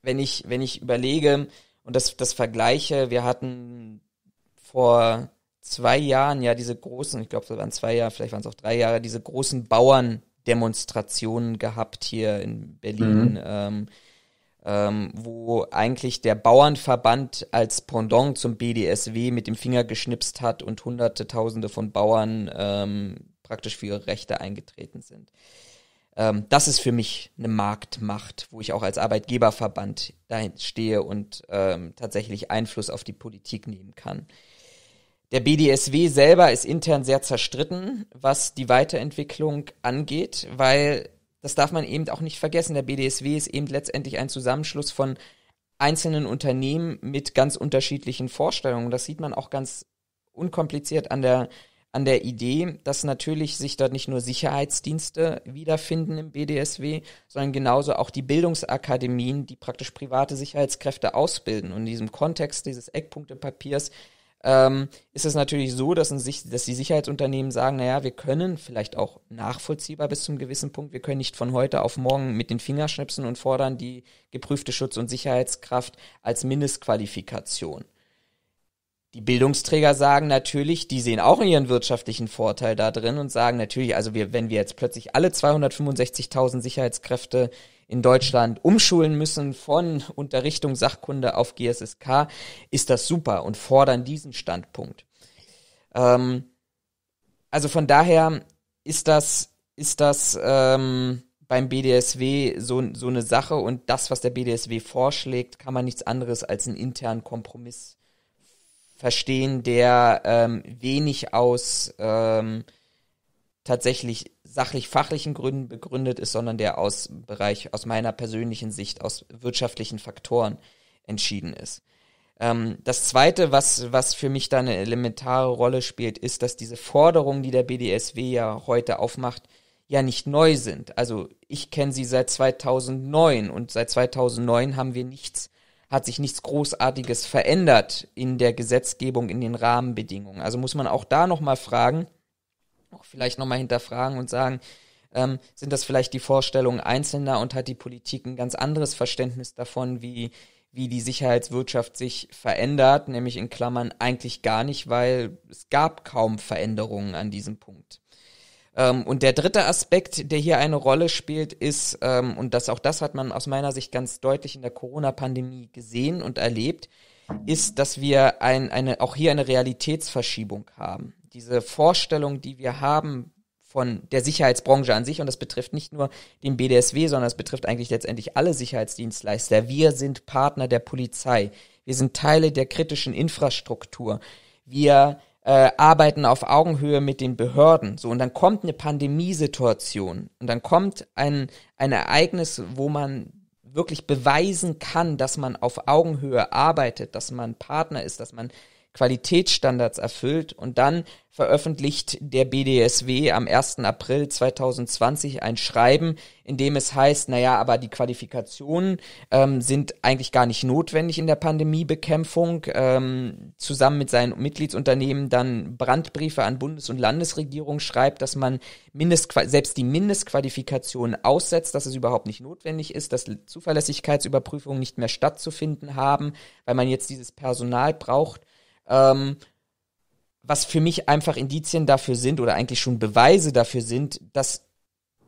wenn ich, wenn ich überlege und das, das vergleiche, wir hatten vor zwei Jahren ja diese großen, ich glaube, es waren zwei Jahre, vielleicht waren es auch drei Jahre, diese großen Bauerndemonstrationen gehabt hier in Berlin, mhm. ähm, ähm, wo eigentlich der Bauernverband als Pendant zum BDSW mit dem Finger geschnipst hat und hunderte, tausende von Bauern ähm, praktisch für ihre Rechte eingetreten sind. Ähm, das ist für mich eine Marktmacht, wo ich auch als Arbeitgeberverband dahin stehe und ähm, tatsächlich Einfluss auf die Politik nehmen kann. Der BDSW selber ist intern sehr zerstritten, was die Weiterentwicklung angeht, weil das darf man eben auch nicht vergessen. Der BDSW ist eben letztendlich ein Zusammenschluss von einzelnen Unternehmen mit ganz unterschiedlichen Vorstellungen. Das sieht man auch ganz unkompliziert an der, an der Idee, dass natürlich sich dort nicht nur Sicherheitsdienste wiederfinden im BDSW, sondern genauso auch die Bildungsakademien, die praktisch private Sicherheitskräfte ausbilden. Und in diesem Kontext dieses Eckpunktepapiers ähm, ist es natürlich so, dass, ein, dass die Sicherheitsunternehmen sagen, naja, wir können vielleicht auch nachvollziehbar bis zum gewissen Punkt, wir können nicht von heute auf morgen mit den Fingern schnipsen und fordern die geprüfte Schutz- und Sicherheitskraft als Mindestqualifikation. Die Bildungsträger sagen natürlich, die sehen auch ihren wirtschaftlichen Vorteil da drin und sagen natürlich, also wir, wenn wir jetzt plötzlich alle 265.000 Sicherheitskräfte in Deutschland umschulen müssen von Unterrichtung Sachkunde auf GSSK, ist das super und fordern diesen Standpunkt. Ähm, also von daher ist das, ist das ähm, beim BDSW so, so eine Sache und das, was der BDSW vorschlägt, kann man nichts anderes als einen internen Kompromiss verstehen, der ähm, wenig aus ähm, tatsächlich sachlich-fachlichen Gründen begründet ist, sondern der aus Bereich, aus meiner persönlichen Sicht, aus wirtschaftlichen Faktoren entschieden ist. Ähm, das zweite, was, was für mich da eine elementare Rolle spielt, ist, dass diese Forderungen, die der BDSW ja heute aufmacht, ja nicht neu sind. Also ich kenne sie seit 2009 und seit 2009 haben wir nichts, hat sich nichts Großartiges verändert in der Gesetzgebung, in den Rahmenbedingungen. Also muss man auch da nochmal fragen, auch vielleicht nochmal hinterfragen und sagen, ähm, sind das vielleicht die Vorstellungen Einzelner und hat die Politik ein ganz anderes Verständnis davon, wie, wie die Sicherheitswirtschaft sich verändert, nämlich in Klammern eigentlich gar nicht, weil es gab kaum Veränderungen an diesem Punkt. Ähm, und der dritte Aspekt, der hier eine Rolle spielt, ist, ähm, und das auch das hat man aus meiner Sicht ganz deutlich in der Corona-Pandemie gesehen und erlebt, ist, dass wir ein, eine, auch hier eine Realitätsverschiebung haben diese Vorstellung, die wir haben von der Sicherheitsbranche an sich, und das betrifft nicht nur den BDSW, sondern es betrifft eigentlich letztendlich alle Sicherheitsdienstleister. Wir sind Partner der Polizei. Wir sind Teile der kritischen Infrastruktur. Wir äh, arbeiten auf Augenhöhe mit den Behörden. So, und dann kommt eine Pandemiesituation und dann kommt ein, ein Ereignis, wo man wirklich beweisen kann, dass man auf Augenhöhe arbeitet, dass man Partner ist, dass man Qualitätsstandards erfüllt und dann veröffentlicht der BDSW am 1. April 2020 ein Schreiben, in dem es heißt, naja, aber die Qualifikationen ähm, sind eigentlich gar nicht notwendig in der Pandemiebekämpfung. Ähm, zusammen mit seinen Mitgliedsunternehmen dann Brandbriefe an Bundes- und Landesregierung schreibt, dass man Mindestqual selbst die Mindestqualifikationen aussetzt, dass es überhaupt nicht notwendig ist, dass Zuverlässigkeitsüberprüfungen nicht mehr stattzufinden haben, weil man jetzt dieses Personal braucht ähm, was für mich einfach Indizien dafür sind oder eigentlich schon Beweise dafür sind, dass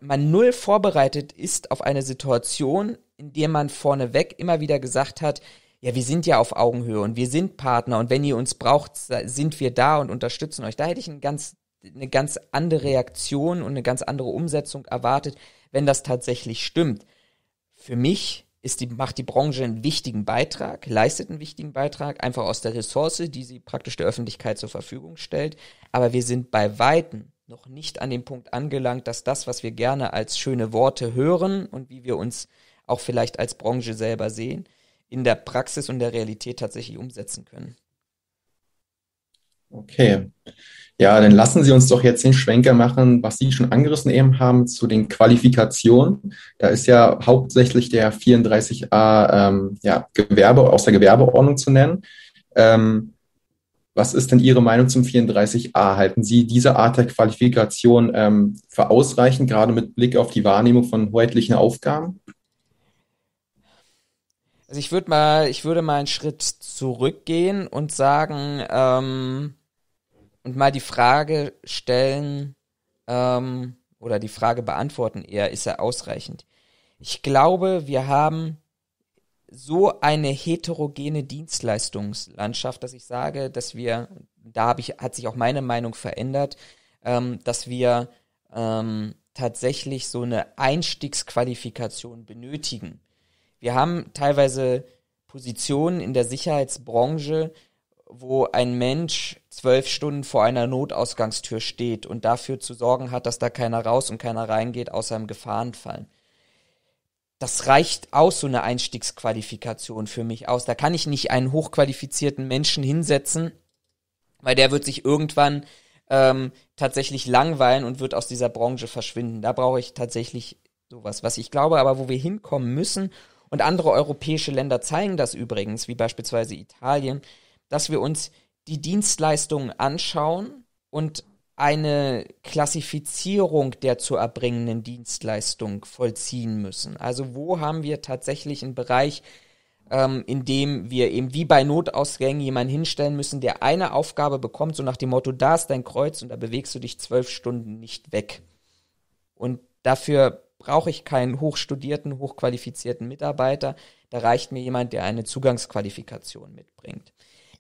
man null vorbereitet ist auf eine Situation, in der man vorneweg immer wieder gesagt hat, ja, wir sind ja auf Augenhöhe und wir sind Partner und wenn ihr uns braucht, sind wir da und unterstützen euch. Da hätte ich ein ganz, eine ganz andere Reaktion und eine ganz andere Umsetzung erwartet, wenn das tatsächlich stimmt. Für mich ist die, macht die Branche einen wichtigen Beitrag, leistet einen wichtigen Beitrag, einfach aus der Ressource, die sie praktisch der Öffentlichkeit zur Verfügung stellt. Aber wir sind bei Weitem noch nicht an dem Punkt angelangt, dass das, was wir gerne als schöne Worte hören und wie wir uns auch vielleicht als Branche selber sehen, in der Praxis und der Realität tatsächlich umsetzen können. Okay. Ja, dann lassen Sie uns doch jetzt den Schwenker machen, was Sie schon angerissen eben haben, zu den Qualifikationen. Da ist ja hauptsächlich der 34a ähm, ja, Gewerbe aus der Gewerbeordnung zu nennen. Ähm, was ist denn Ihre Meinung zum 34a? Halten Sie diese Art der Qualifikation ähm, für ausreichend, gerade mit Blick auf die Wahrnehmung von hoheitlichen Aufgaben? Also ich würde mal, ich würde mal einen Schritt zurückgehen und sagen, ähm, und mal die Frage stellen ähm, oder die Frage beantworten eher, ist er ausreichend? Ich glaube, wir haben so eine heterogene Dienstleistungslandschaft, dass ich sage, dass wir, da hab ich, hat sich auch meine Meinung verändert, ähm, dass wir ähm, tatsächlich so eine Einstiegsqualifikation benötigen. Wir haben teilweise Positionen in der Sicherheitsbranche, wo ein Mensch zwölf Stunden vor einer Notausgangstür steht und dafür zu sorgen hat, dass da keiner raus und keiner reingeht, außer im Gefahrenfall. Das reicht aus, so eine Einstiegsqualifikation für mich aus. Da kann ich nicht einen hochqualifizierten Menschen hinsetzen, weil der wird sich irgendwann ähm, tatsächlich langweilen und wird aus dieser Branche verschwinden. Da brauche ich tatsächlich sowas, was ich glaube, aber wo wir hinkommen müssen. Und andere europäische Länder zeigen das übrigens, wie beispielsweise Italien, dass wir uns die Dienstleistungen anschauen und eine Klassifizierung der zu erbringenden Dienstleistung vollziehen müssen. Also wo haben wir tatsächlich einen Bereich, ähm, in dem wir eben wie bei Notausgängen jemanden hinstellen müssen, der eine Aufgabe bekommt, so nach dem Motto, da ist dein Kreuz und da bewegst du dich zwölf Stunden nicht weg. Und dafür brauche ich keinen hochstudierten, hochqualifizierten Mitarbeiter, da reicht mir jemand, der eine Zugangsqualifikation mitbringt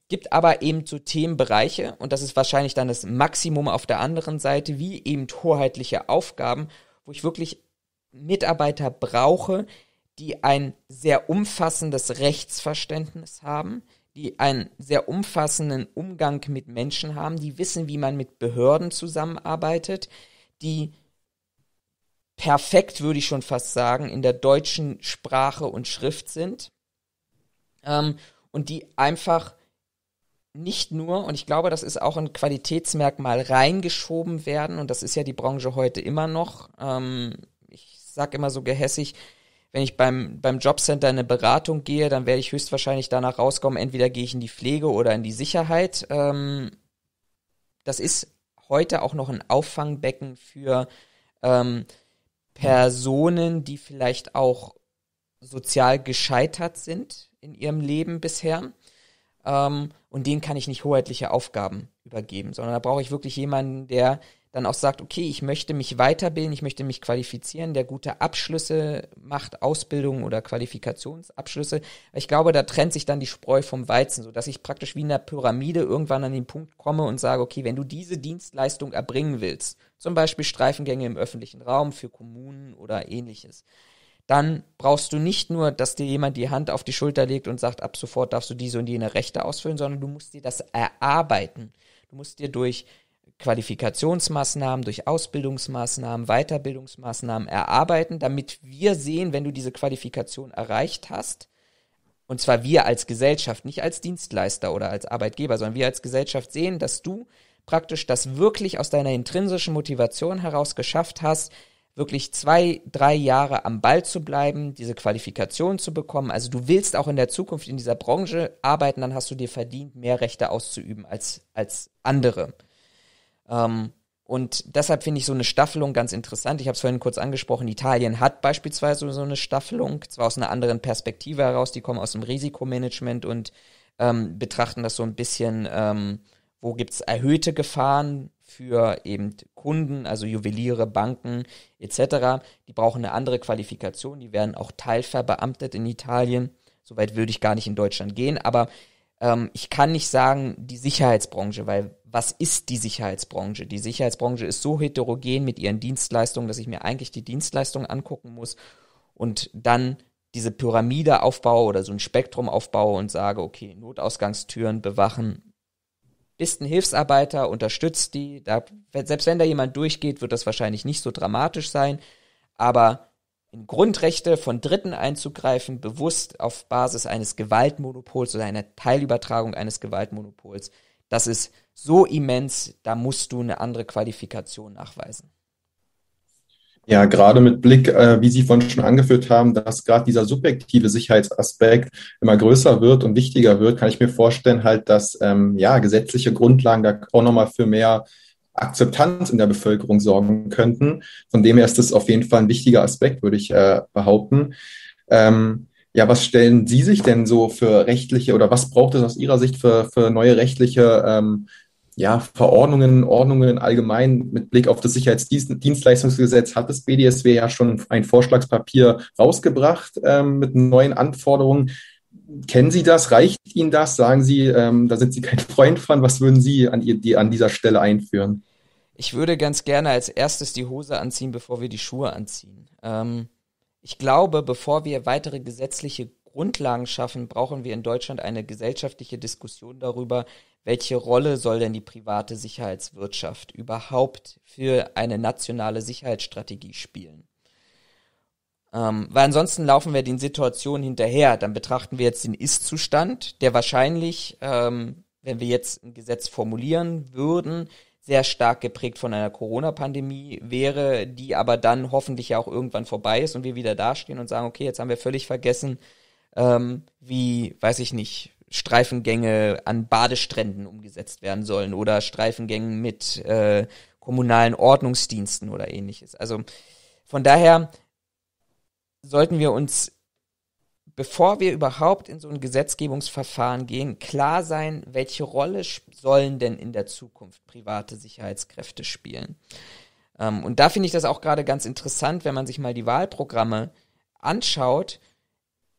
gibt aber eben so Themenbereiche, und das ist wahrscheinlich dann das Maximum auf der anderen Seite, wie eben hoheitliche Aufgaben, wo ich wirklich Mitarbeiter brauche, die ein sehr umfassendes Rechtsverständnis haben, die einen sehr umfassenden Umgang mit Menschen haben, die wissen, wie man mit Behörden zusammenarbeitet, die perfekt, würde ich schon fast sagen, in der deutschen Sprache und Schrift sind ähm, und die einfach nicht nur, und ich glaube, das ist auch ein Qualitätsmerkmal reingeschoben werden, und das ist ja die Branche heute immer noch. Ähm, ich sag immer so gehässig, wenn ich beim, beim Jobcenter in eine Beratung gehe, dann werde ich höchstwahrscheinlich danach rauskommen, entweder gehe ich in die Pflege oder in die Sicherheit. Ähm, das ist heute auch noch ein Auffangbecken für ähm, Personen, die vielleicht auch sozial gescheitert sind in ihrem Leben bisher ähm, und den kann ich nicht hoheitliche Aufgaben übergeben, sondern da brauche ich wirklich jemanden, der dann auch sagt, okay, ich möchte mich weiterbilden, ich möchte mich qualifizieren, der gute Abschlüsse macht, Ausbildung oder Qualifikationsabschlüsse. Ich glaube, da trennt sich dann die Spreu vom Weizen, sodass ich praktisch wie in der Pyramide irgendwann an den Punkt komme und sage, okay, wenn du diese Dienstleistung erbringen willst, zum Beispiel Streifengänge im öffentlichen Raum für Kommunen oder ähnliches, dann brauchst du nicht nur, dass dir jemand die Hand auf die Schulter legt und sagt, ab sofort darfst du diese und jene Rechte ausfüllen, sondern du musst dir das erarbeiten. Du musst dir durch Qualifikationsmaßnahmen, durch Ausbildungsmaßnahmen, Weiterbildungsmaßnahmen erarbeiten, damit wir sehen, wenn du diese Qualifikation erreicht hast, und zwar wir als Gesellschaft, nicht als Dienstleister oder als Arbeitgeber, sondern wir als Gesellschaft sehen, dass du praktisch das wirklich aus deiner intrinsischen Motivation heraus geschafft hast, wirklich zwei, drei Jahre am Ball zu bleiben, diese Qualifikation zu bekommen. Also du willst auch in der Zukunft in dieser Branche arbeiten, dann hast du dir verdient, mehr Rechte auszuüben als, als andere. Ähm, und deshalb finde ich so eine Staffelung ganz interessant. Ich habe es vorhin kurz angesprochen, Italien hat beispielsweise so eine Staffelung, zwar aus einer anderen Perspektive heraus, die kommen aus dem Risikomanagement und ähm, betrachten das so ein bisschen, ähm, wo gibt es erhöhte Gefahren, für eben Kunden, also Juweliere, Banken etc. Die brauchen eine andere Qualifikation, die werden auch teilverbeamtet in Italien. Soweit würde ich gar nicht in Deutschland gehen, aber ähm, ich kann nicht sagen die Sicherheitsbranche, weil was ist die Sicherheitsbranche? Die Sicherheitsbranche ist so heterogen mit ihren Dienstleistungen, dass ich mir eigentlich die Dienstleistungen angucken muss und dann diese Pyramide aufbaue oder so ein Spektrum aufbaue und sage, okay, Notausgangstüren bewachen, bist ein Hilfsarbeiter, unterstützt die. Da, selbst wenn da jemand durchgeht, wird das wahrscheinlich nicht so dramatisch sein. Aber in Grundrechte von Dritten einzugreifen, bewusst auf Basis eines Gewaltmonopols oder einer Teilübertragung eines Gewaltmonopols, das ist so immens, da musst du eine andere Qualifikation nachweisen. Ja, gerade mit Blick, äh, wie Sie vorhin schon angeführt haben, dass gerade dieser subjektive Sicherheitsaspekt immer größer wird und wichtiger wird, kann ich mir vorstellen, halt, dass ähm, ja gesetzliche Grundlagen da auch nochmal für mehr Akzeptanz in der Bevölkerung sorgen könnten. Von dem her ist das auf jeden Fall ein wichtiger Aspekt, würde ich äh, behaupten. Ähm, ja, was stellen Sie sich denn so für rechtliche oder was braucht es aus Ihrer Sicht für, für neue rechtliche ähm, ja, Verordnungen, Ordnungen allgemein mit Blick auf das Sicherheitsdienstleistungsgesetz hat das BDSW ja schon ein Vorschlagspapier rausgebracht ähm, mit neuen Anforderungen. Kennen Sie das? Reicht Ihnen das? Sagen Sie, ähm, da sind Sie kein Freund von. Was würden Sie an, die, an dieser Stelle einführen? Ich würde ganz gerne als erstes die Hose anziehen, bevor wir die Schuhe anziehen. Ähm, ich glaube, bevor wir weitere gesetzliche Grundlagen schaffen, brauchen wir in Deutschland eine gesellschaftliche Diskussion darüber, welche Rolle soll denn die private Sicherheitswirtschaft überhaupt für eine nationale Sicherheitsstrategie spielen? Ähm, weil ansonsten laufen wir den Situationen hinterher. Dann betrachten wir jetzt den Ist-Zustand, der wahrscheinlich, ähm, wenn wir jetzt ein Gesetz formulieren würden, sehr stark geprägt von einer Corona-Pandemie wäre, die aber dann hoffentlich ja auch irgendwann vorbei ist und wir wieder dastehen und sagen, okay, jetzt haben wir völlig vergessen, ähm, wie, weiß ich nicht, Streifengänge an Badestränden umgesetzt werden sollen oder Streifengängen mit äh, kommunalen Ordnungsdiensten oder ähnliches. Also von daher sollten wir uns, bevor wir überhaupt in so ein Gesetzgebungsverfahren gehen, klar sein, welche Rolle sollen denn in der Zukunft private Sicherheitskräfte spielen. Ähm, und da finde ich das auch gerade ganz interessant, wenn man sich mal die Wahlprogramme anschaut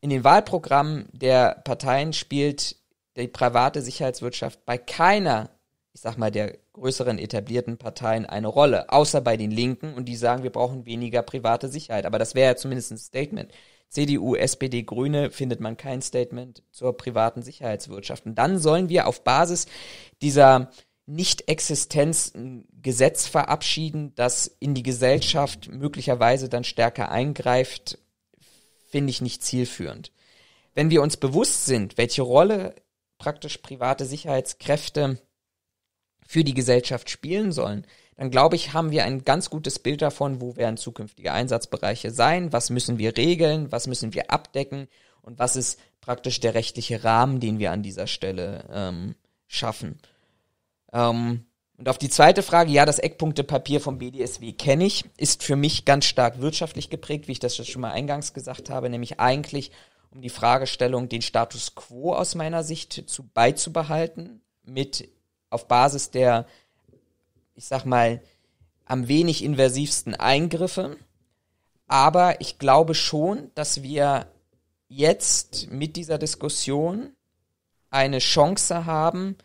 in den Wahlprogrammen der Parteien spielt die private Sicherheitswirtschaft bei keiner, ich sag mal, der größeren etablierten Parteien eine Rolle, außer bei den Linken und die sagen, wir brauchen weniger private Sicherheit. Aber das wäre ja zumindest ein Statement. CDU, SPD, Grüne findet man kein Statement zur privaten Sicherheitswirtschaft. Und dann sollen wir auf Basis dieser Nicht-Existenz ein Gesetz verabschieden, das in die Gesellschaft möglicherweise dann stärker eingreift finde ich nicht zielführend. Wenn wir uns bewusst sind, welche Rolle praktisch private Sicherheitskräfte für die Gesellschaft spielen sollen, dann glaube ich, haben wir ein ganz gutes Bild davon, wo werden zukünftige Einsatzbereiche sein, was müssen wir regeln, was müssen wir abdecken und was ist praktisch der rechtliche Rahmen, den wir an dieser Stelle ähm, schaffen. Ähm, und auf die zweite Frage, ja, das Eckpunktepapier vom BDSW kenne ich, ist für mich ganz stark wirtschaftlich geprägt, wie ich das schon mal eingangs gesagt habe, nämlich eigentlich um die Fragestellung, den Status quo aus meiner Sicht zu beizubehalten, mit auf Basis der, ich sag mal, am wenig inversivsten Eingriffe. Aber ich glaube schon, dass wir jetzt mit dieser Diskussion eine Chance haben,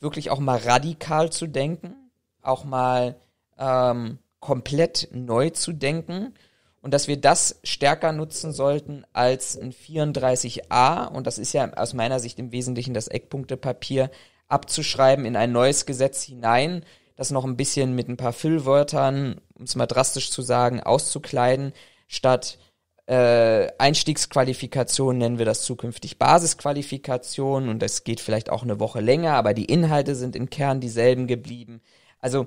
wirklich auch mal radikal zu denken, auch mal ähm, komplett neu zu denken und dass wir das stärker nutzen sollten als ein 34a, und das ist ja aus meiner Sicht im Wesentlichen das Eckpunktepapier, abzuschreiben in ein neues Gesetz hinein, das noch ein bisschen mit ein paar Füllwörtern, um es mal drastisch zu sagen, auszukleiden, statt äh, Einstiegsqualifikation nennen wir das zukünftig Basisqualifikation und das geht vielleicht auch eine Woche länger, aber die Inhalte sind im Kern dieselben geblieben. Also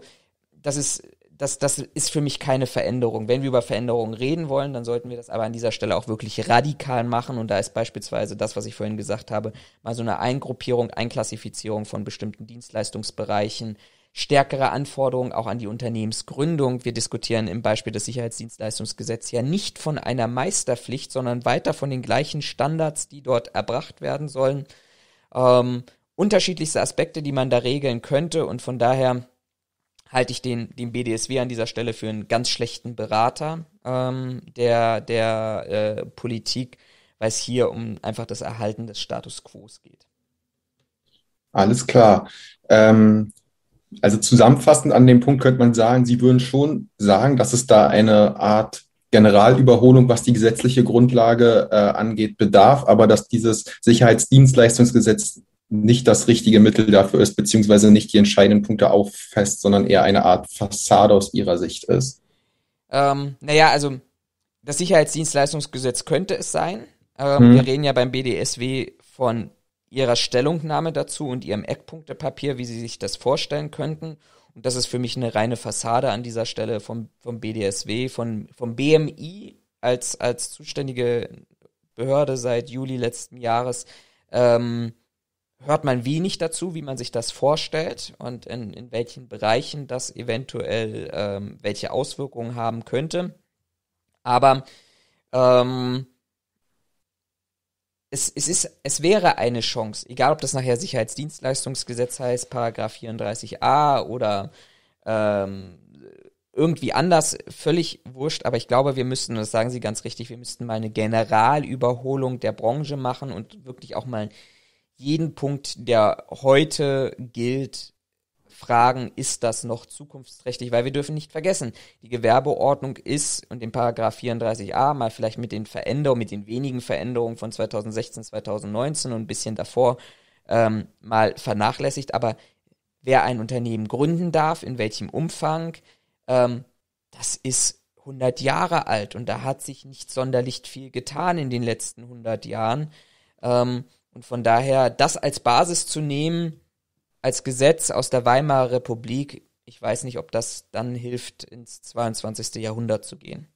das ist das, das ist für mich keine Veränderung. Wenn wir über Veränderungen reden wollen, dann sollten wir das aber an dieser Stelle auch wirklich radikal machen. Und da ist beispielsweise das, was ich vorhin gesagt habe, mal so eine Eingruppierung, Einklassifizierung von bestimmten Dienstleistungsbereichen stärkere Anforderungen auch an die Unternehmensgründung. Wir diskutieren im Beispiel des Sicherheitsdienstleistungsgesetzes ja nicht von einer Meisterpflicht, sondern weiter von den gleichen Standards, die dort erbracht werden sollen. Ähm, unterschiedlichste Aspekte, die man da regeln könnte und von daher halte ich den, den BDSW an dieser Stelle für einen ganz schlechten Berater ähm, der, der äh, Politik, weil es hier um einfach das Erhalten des Status quo geht. Alles klar. Ähm, also zusammenfassend an dem Punkt könnte man sagen, Sie würden schon sagen, dass es da eine Art Generalüberholung, was die gesetzliche Grundlage äh, angeht, bedarf, aber dass dieses Sicherheitsdienstleistungsgesetz nicht das richtige Mittel dafür ist, beziehungsweise nicht die entscheidenden Punkte auffasst, sondern eher eine Art Fassade aus Ihrer Sicht ist. Ähm, naja, also das Sicherheitsdienstleistungsgesetz könnte es sein. Ähm, hm. Wir reden ja beim BDSW von Ihrer Stellungnahme dazu und Ihrem Eckpunktepapier, wie Sie sich das vorstellen könnten. Und das ist für mich eine reine Fassade an dieser Stelle vom, vom BDSW, von, vom BMI als, als zuständige Behörde seit Juli letzten Jahres. Ähm, hört man wenig dazu, wie man sich das vorstellt und in, in welchen Bereichen das eventuell ähm, welche Auswirkungen haben könnte. Aber ähm, es, es, ist, es wäre eine Chance, egal ob das nachher Sicherheitsdienstleistungsgesetz heißt, Paragraph 34a oder ähm, irgendwie anders, völlig wurscht, aber ich glaube, wir müssten, das sagen Sie ganz richtig, wir müssten mal eine Generalüberholung der Branche machen und wirklich auch mal jeden Punkt, der heute gilt, fragen, ist das noch zukunftsträchtig? Weil wir dürfen nicht vergessen, die Gewerbeordnung ist und den Paragraph 34a mal vielleicht mit den Veränderungen, mit den wenigen Veränderungen von 2016, 2019 und ein bisschen davor ähm, mal vernachlässigt. Aber wer ein Unternehmen gründen darf, in welchem Umfang, ähm, das ist 100 Jahre alt und da hat sich nicht sonderlich viel getan in den letzten 100 Jahren. Ähm, und von daher, das als Basis zu nehmen, als Gesetz aus der Weimarer Republik, ich weiß nicht, ob das dann hilft, ins 22. Jahrhundert zu gehen.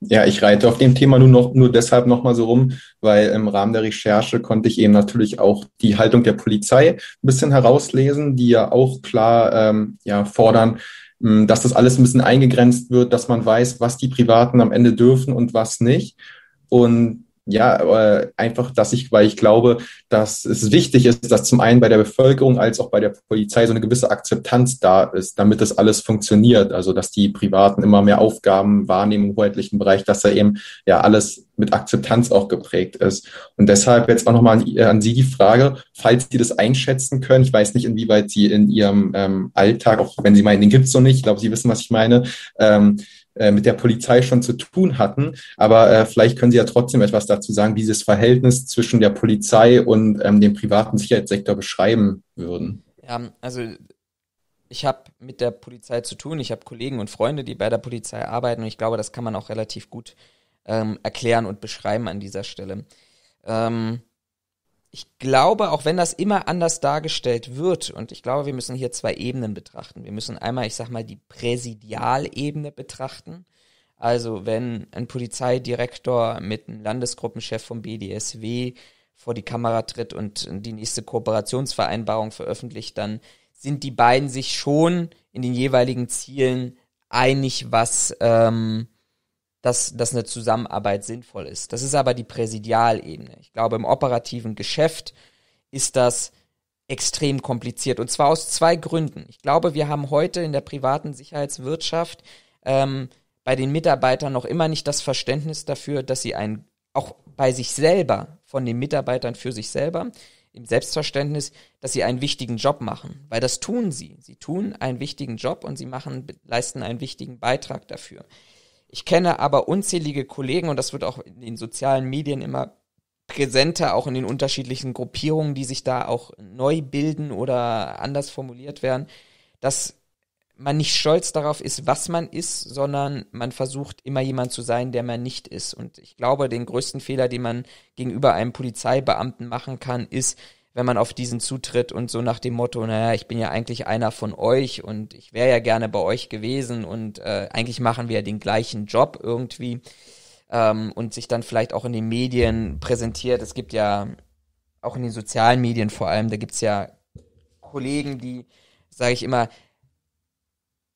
Ja, ich reite auf dem Thema nur noch nur deshalb nochmal so rum, weil im Rahmen der Recherche konnte ich eben natürlich auch die Haltung der Polizei ein bisschen herauslesen, die ja auch klar ähm, ja, fordern, hm, dass das alles ein bisschen eingegrenzt wird, dass man weiß, was die Privaten am Ende dürfen und was nicht. Und ja, äh, einfach, dass ich, weil ich glaube, dass es wichtig ist, dass zum einen bei der Bevölkerung als auch bei der Polizei so eine gewisse Akzeptanz da ist, damit das alles funktioniert. Also, dass die Privaten immer mehr Aufgaben wahrnehmen im hoheitlichen Bereich, dass da eben ja alles mit Akzeptanz auch geprägt ist. Und deshalb jetzt auch nochmal an, an Sie die Frage, falls Sie das einschätzen können, ich weiß nicht, inwieweit Sie in Ihrem ähm, Alltag, auch wenn Sie meinen, den gibt's so nicht, ich glaube, Sie wissen, was ich meine, ähm, äh, mit der Polizei schon zu tun hatten. Aber äh, vielleicht können Sie ja trotzdem etwas dazu sagen, wie Sie das Verhältnis zwischen der Polizei und ähm, dem privaten Sicherheitssektor beschreiben würden. Ja, also ich habe mit der Polizei zu tun. Ich habe Kollegen und Freunde, die bei der Polizei arbeiten. Und ich glaube, das kann man auch relativ gut ähm, erklären und beschreiben an dieser Stelle. Ähm, ich glaube, auch wenn das immer anders dargestellt wird, und ich glaube, wir müssen hier zwei Ebenen betrachten. Wir müssen einmal, ich sag mal, die Präsidialebene betrachten. Also, wenn ein Polizeidirektor mit einem Landesgruppenchef vom BDSW vor die Kamera tritt und die nächste Kooperationsvereinbarung veröffentlicht, dann sind die beiden sich schon in den jeweiligen Zielen einig, was ähm, dass, dass eine Zusammenarbeit sinnvoll ist. Das ist aber die Präsidialebene. Ich glaube, im operativen Geschäft ist das extrem kompliziert. Und zwar aus zwei Gründen. Ich glaube, wir haben heute in der privaten Sicherheitswirtschaft ähm, bei den Mitarbeitern noch immer nicht das Verständnis dafür, dass sie ein, auch bei sich selber, von den Mitarbeitern für sich selber, im Selbstverständnis, dass sie einen wichtigen Job machen. Weil das tun sie. Sie tun einen wichtigen Job und sie machen, leisten einen wichtigen Beitrag dafür. Ich kenne aber unzählige Kollegen, und das wird auch in den sozialen Medien immer präsenter, auch in den unterschiedlichen Gruppierungen, die sich da auch neu bilden oder anders formuliert werden, dass man nicht stolz darauf ist, was man ist, sondern man versucht immer jemand zu sein, der man nicht ist. Und ich glaube, den größten Fehler, den man gegenüber einem Polizeibeamten machen kann, ist, wenn man auf diesen zutritt und so nach dem Motto, naja, ich bin ja eigentlich einer von euch und ich wäre ja gerne bei euch gewesen und äh, eigentlich machen wir ja den gleichen Job irgendwie ähm, und sich dann vielleicht auch in den Medien präsentiert. Es gibt ja auch in den sozialen Medien vor allem, da gibt's ja Kollegen, die, sage ich immer,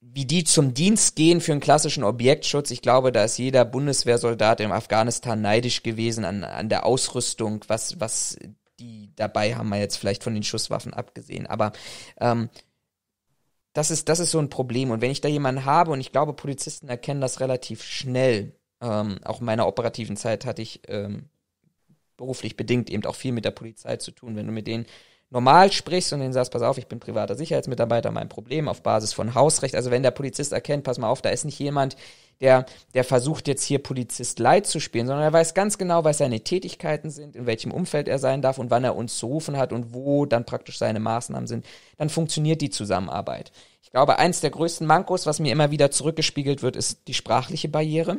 wie die zum Dienst gehen für einen klassischen Objektschutz. Ich glaube, da ist jeder Bundeswehrsoldat im Afghanistan neidisch gewesen an, an der Ausrüstung, was, was die dabei haben wir jetzt vielleicht von den Schusswaffen abgesehen. Aber ähm, das, ist, das ist so ein Problem. Und wenn ich da jemanden habe, und ich glaube, Polizisten erkennen das relativ schnell, ähm, auch in meiner operativen Zeit hatte ich ähm, beruflich bedingt eben auch viel mit der Polizei zu tun. Wenn du mit denen normal sprichst und denen sagst, pass auf, ich bin privater Sicherheitsmitarbeiter, mein Problem auf Basis von Hausrecht. Also wenn der Polizist erkennt, pass mal auf, da ist nicht jemand, der, der versucht jetzt hier Polizist Leid zu spielen, sondern er weiß ganz genau, was seine Tätigkeiten sind, in welchem Umfeld er sein darf und wann er uns zu rufen hat und wo dann praktisch seine Maßnahmen sind. Dann funktioniert die Zusammenarbeit. Ich glaube, eins der größten Mankos, was mir immer wieder zurückgespiegelt wird, ist die sprachliche Barriere.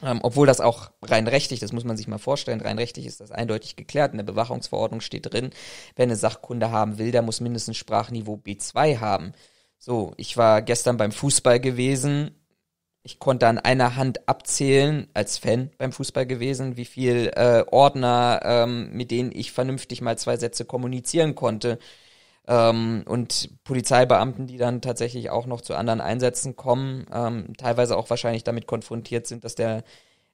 Ähm, obwohl das auch rein rechtlich, das muss man sich mal vorstellen, rein rechtlich ist das eindeutig geklärt. In der Bewachungsverordnung steht drin, wer eine Sachkunde haben will, der muss mindestens Sprachniveau B2 haben. So, ich war gestern beim Fußball gewesen ich konnte an einer Hand abzählen, als Fan beim Fußball gewesen, wie viel äh, Ordner, ähm, mit denen ich vernünftig mal zwei Sätze kommunizieren konnte. Ähm, und Polizeibeamten, die dann tatsächlich auch noch zu anderen Einsätzen kommen, ähm, teilweise auch wahrscheinlich damit konfrontiert sind, dass der,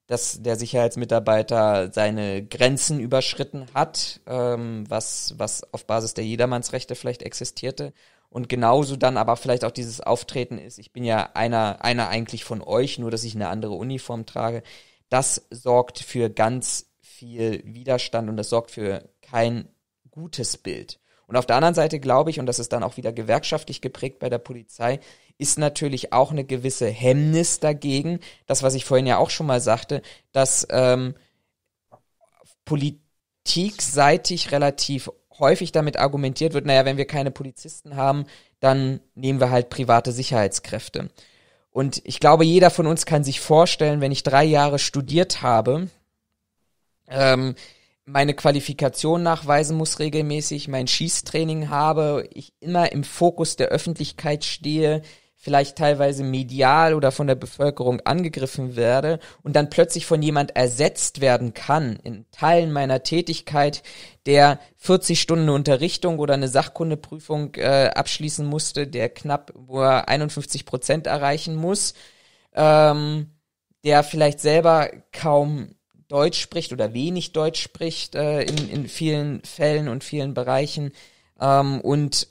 dass der Sicherheitsmitarbeiter seine Grenzen überschritten hat, ähm, was, was auf Basis der Jedermannsrechte vielleicht existierte. Und genauso dann aber vielleicht auch dieses Auftreten ist, ich bin ja einer, einer eigentlich von euch, nur dass ich eine andere Uniform trage. Das sorgt für ganz viel Widerstand und das sorgt für kein gutes Bild. Und auf der anderen Seite glaube ich, und das ist dann auch wieder gewerkschaftlich geprägt bei der Polizei, ist natürlich auch eine gewisse Hemmnis dagegen. Das, was ich vorhin ja auch schon mal sagte, dass ähm, politikseitig relativ häufig damit argumentiert wird, naja, wenn wir keine Polizisten haben, dann nehmen wir halt private Sicherheitskräfte. Und ich glaube, jeder von uns kann sich vorstellen, wenn ich drei Jahre studiert habe, ähm, meine Qualifikation nachweisen muss regelmäßig, mein Schießtraining habe, ich immer im Fokus der Öffentlichkeit stehe, vielleicht teilweise medial oder von der Bevölkerung angegriffen werde und dann plötzlich von jemand ersetzt werden kann in Teilen meiner Tätigkeit, der 40 Stunden Unterrichtung oder eine Sachkundeprüfung äh, abschließen musste, der knapp nur 51 Prozent erreichen muss, ähm, der vielleicht selber kaum Deutsch spricht oder wenig Deutsch spricht äh, in, in vielen Fällen und vielen Bereichen ähm, und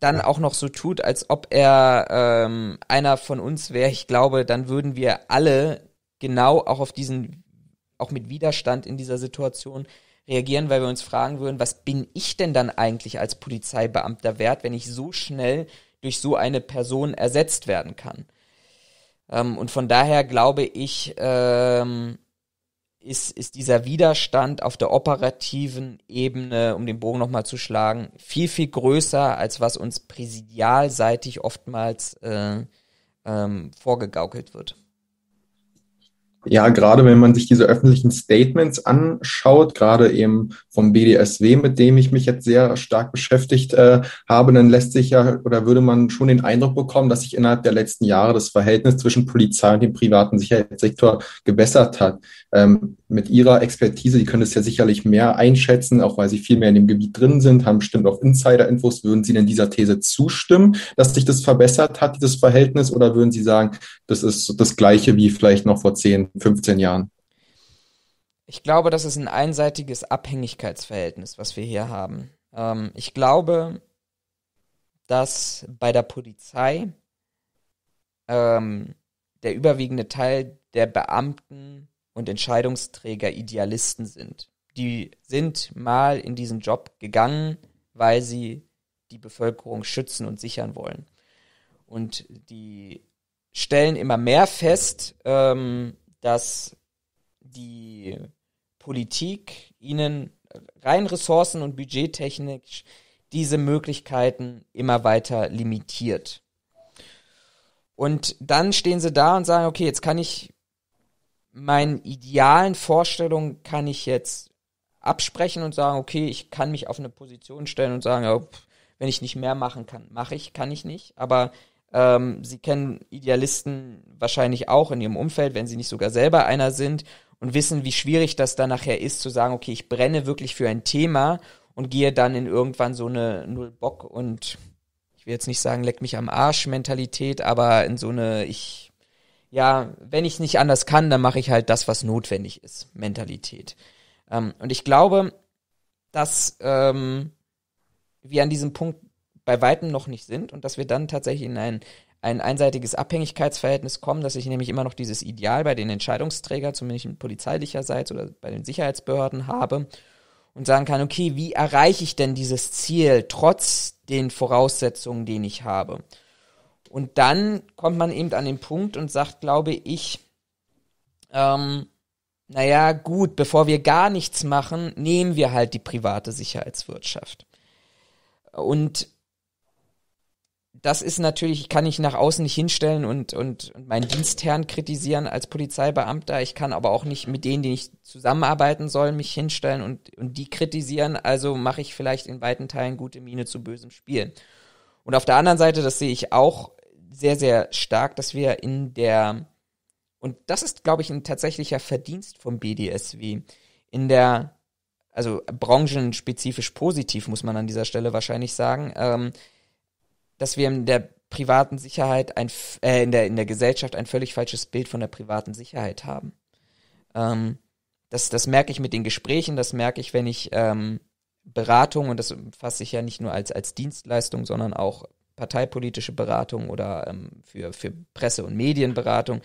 dann auch noch so tut, als ob er ähm, einer von uns wäre, ich glaube, dann würden wir alle genau auch auf diesen, auch mit Widerstand in dieser Situation reagieren, weil wir uns fragen würden, was bin ich denn dann eigentlich als Polizeibeamter wert, wenn ich so schnell durch so eine Person ersetzt werden kann? Ähm, und von daher glaube ich, ähm, ist, ist dieser Widerstand auf der operativen Ebene, um den Bogen nochmal zu schlagen, viel, viel größer, als was uns präsidialseitig oftmals äh, ähm, vorgegaukelt wird. Ja, gerade wenn man sich diese öffentlichen Statements anschaut, gerade eben vom BDSW, mit dem ich mich jetzt sehr stark beschäftigt äh, habe, dann lässt sich ja oder würde man schon den Eindruck bekommen, dass sich innerhalb der letzten Jahre das Verhältnis zwischen Polizei und dem privaten Sicherheitssektor gebessert hat. Ähm, mit Ihrer Expertise, die können es ja sicherlich mehr einschätzen, auch weil Sie viel mehr in dem Gebiet drin sind, haben bestimmt auch Insider-Infos. Würden Sie denn dieser These zustimmen, dass sich das verbessert hat, dieses Verhältnis, oder würden Sie sagen, das ist das Gleiche wie vielleicht noch vor 10, 15 Jahren? ich glaube, das ist ein einseitiges Abhängigkeitsverhältnis, was wir hier haben. Ähm, ich glaube, dass bei der Polizei ähm, der überwiegende Teil der Beamten und Entscheidungsträger Idealisten sind. Die sind mal in diesen Job gegangen, weil sie die Bevölkerung schützen und sichern wollen. Und die stellen immer mehr fest, ähm, dass die Politik ihnen rein ressourcen- und budgettechnisch diese Möglichkeiten immer weiter limitiert. Und dann stehen sie da und sagen, okay, jetzt kann ich meinen idealen Vorstellungen kann ich jetzt absprechen und sagen, okay, ich kann mich auf eine Position stellen und sagen, ja, wenn ich nicht mehr machen kann, mache ich, kann ich nicht. Aber ähm, sie kennen Idealisten wahrscheinlich auch in ihrem Umfeld, wenn sie nicht sogar selber einer sind und wissen, wie schwierig das dann nachher ist, zu sagen, okay, ich brenne wirklich für ein Thema und gehe dann in irgendwann so eine Null Bock und ich will jetzt nicht sagen, leck mich am Arsch Mentalität, aber in so eine, ich, ja, wenn ich nicht anders kann, dann mache ich halt das, was notwendig ist, Mentalität. Ähm, und ich glaube, dass ähm, wir an diesem Punkt bei weitem noch nicht sind und dass wir dann tatsächlich in ein ein einseitiges Abhängigkeitsverhältnis kommen, dass ich nämlich immer noch dieses Ideal bei den Entscheidungsträgern, zumindest polizeilicherseits oder bei den Sicherheitsbehörden habe und sagen kann, okay, wie erreiche ich denn dieses Ziel trotz den Voraussetzungen, die ich habe? Und dann kommt man eben an den Punkt und sagt, glaube ich, ähm, naja, gut, bevor wir gar nichts machen, nehmen wir halt die private Sicherheitswirtschaft. Und das ist natürlich, ich kann ich nach außen nicht hinstellen und, und, und meinen Dienstherrn kritisieren als Polizeibeamter. Ich kann aber auch nicht mit denen, die nicht zusammenarbeiten sollen, mich hinstellen und, und die kritisieren. Also mache ich vielleicht in weiten Teilen gute Miene zu bösem Spielen. Und auf der anderen Seite, das sehe ich auch sehr, sehr stark, dass wir in der, und das ist, glaube ich, ein tatsächlicher Verdienst vom BDSW, in der, also branchenspezifisch positiv, muss man an dieser Stelle wahrscheinlich sagen, ähm, dass wir in der privaten Sicherheit ein, äh, in der, in der Gesellschaft ein völlig falsches Bild von der privaten Sicherheit haben. Ähm, das, das merke ich mit den Gesprächen, das merke ich, wenn ich ähm, Beratung, und das fasse ich ja nicht nur als, als Dienstleistung, sondern auch parteipolitische Beratung oder ähm, für, für Presse- und Medienberatung.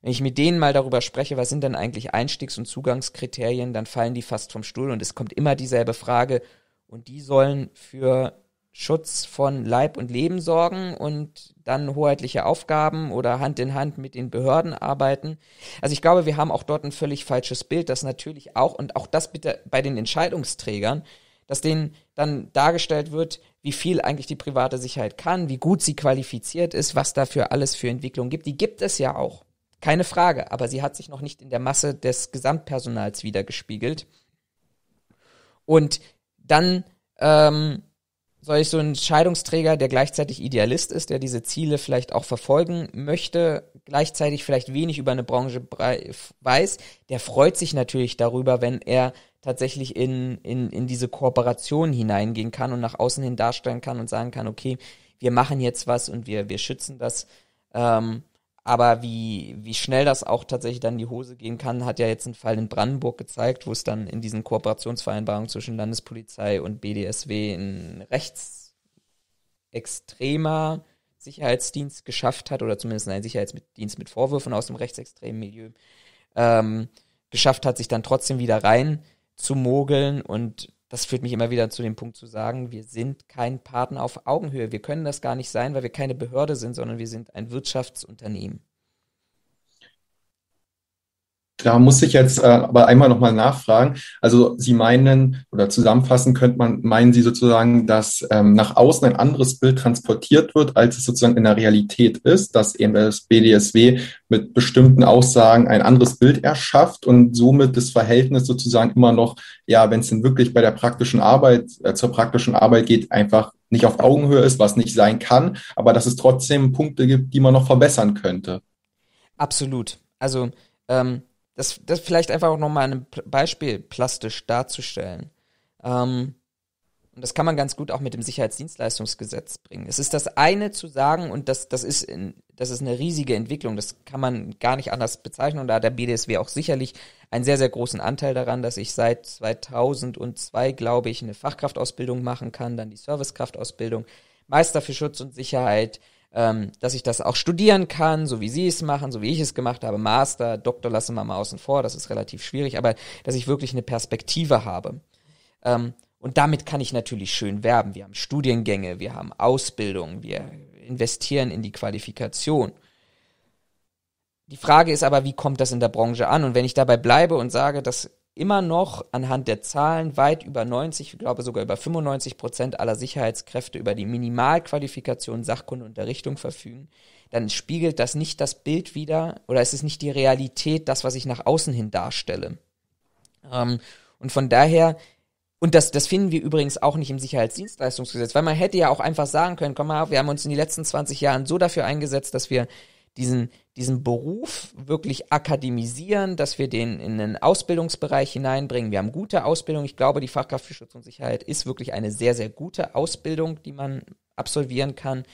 Wenn ich mit denen mal darüber spreche, was sind denn eigentlich Einstiegs- und Zugangskriterien, dann fallen die fast vom Stuhl und es kommt immer dieselbe Frage. Und die sollen für Schutz von Leib und Leben sorgen und dann hoheitliche Aufgaben oder Hand in Hand mit den Behörden arbeiten. Also ich glaube, wir haben auch dort ein völlig falsches Bild, dass natürlich auch, und auch das bitte bei den Entscheidungsträgern, dass denen dann dargestellt wird, wie viel eigentlich die private Sicherheit kann, wie gut sie qualifiziert ist, was dafür alles für Entwicklungen gibt. Die gibt es ja auch. Keine Frage, aber sie hat sich noch nicht in der Masse des Gesamtpersonals wiedergespiegelt. Und dann ähm, soll ich so einen Entscheidungsträger, der gleichzeitig Idealist ist, der diese Ziele vielleicht auch verfolgen möchte, gleichzeitig vielleicht wenig über eine Branche weiß, der freut sich natürlich darüber, wenn er tatsächlich in, in, in diese Kooperation hineingehen kann und nach außen hin darstellen kann und sagen kann, okay, wir machen jetzt was und wir, wir schützen das. Ähm, aber wie, wie schnell das auch tatsächlich dann in die Hose gehen kann, hat ja jetzt ein Fall in Brandenburg gezeigt, wo es dann in diesen Kooperationsvereinbarungen zwischen Landespolizei und BDSW ein rechtsextremer Sicherheitsdienst geschafft hat, oder zumindest ein Sicherheitsdienst mit Vorwürfen aus dem rechtsextremen Milieu, ähm, geschafft hat, sich dann trotzdem wieder rein zu mogeln und das führt mich immer wieder zu dem Punkt zu sagen, wir sind kein Partner auf Augenhöhe. Wir können das gar nicht sein, weil wir keine Behörde sind, sondern wir sind ein Wirtschaftsunternehmen. Da muss ich jetzt äh, aber einmal nochmal nachfragen. Also Sie meinen oder zusammenfassen könnte man, meinen Sie sozusagen, dass ähm, nach außen ein anderes Bild transportiert wird, als es sozusagen in der Realität ist, dass eben das BDSW mit bestimmten Aussagen ein anderes Bild erschafft und somit das Verhältnis sozusagen immer noch, ja, wenn es denn wirklich bei der praktischen Arbeit, äh, zur praktischen Arbeit geht, einfach nicht auf Augenhöhe ist, was nicht sein kann, aber dass es trotzdem Punkte gibt, die man noch verbessern könnte. Absolut. Also ähm, das, das vielleicht einfach auch nochmal an einem Beispiel plastisch darzustellen. Ähm, und das kann man ganz gut auch mit dem Sicherheitsdienstleistungsgesetz bringen. Es ist das eine zu sagen, und das, das, ist, in, das ist eine riesige Entwicklung, das kann man gar nicht anders bezeichnen. Und da hat der BDSW auch sicherlich einen sehr, sehr großen Anteil daran, dass ich seit 2002, glaube ich, eine Fachkraftausbildung machen kann, dann die Servicekraftausbildung, Meister für Schutz und Sicherheit, ähm, dass ich das auch studieren kann, so wie sie es machen, so wie ich es gemacht habe. Master, Doktor lassen wir mal außen vor, das ist relativ schwierig, aber dass ich wirklich eine Perspektive habe. Ähm, und damit kann ich natürlich schön werben. Wir haben Studiengänge, wir haben Ausbildung, wir investieren in die Qualifikation. Die Frage ist aber, wie kommt das in der Branche an? Und wenn ich dabei bleibe und sage, das immer noch anhand der Zahlen weit über 90, ich glaube sogar über 95 Prozent aller Sicherheitskräfte über die Minimalqualifikation Sachkundeunterrichtung verfügen, dann spiegelt das nicht das Bild wider oder es ist nicht die Realität, das, was ich nach außen hin darstelle. Ähm, und von daher, und das, das finden wir übrigens auch nicht im Sicherheitsdienstleistungsgesetz, weil man hätte ja auch einfach sagen können, komm mal, wir haben uns in den letzten 20 Jahren so dafür eingesetzt, dass wir diesen, diesen Beruf wirklich akademisieren, dass wir den in den Ausbildungsbereich hineinbringen. Wir haben gute Ausbildung. Ich glaube, die Fachkraft für Schutz und Sicherheit ist wirklich eine sehr, sehr gute Ausbildung, die man absolvieren kann.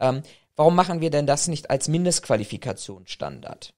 Ähm, warum machen wir denn das nicht als Mindestqualifikationsstandard?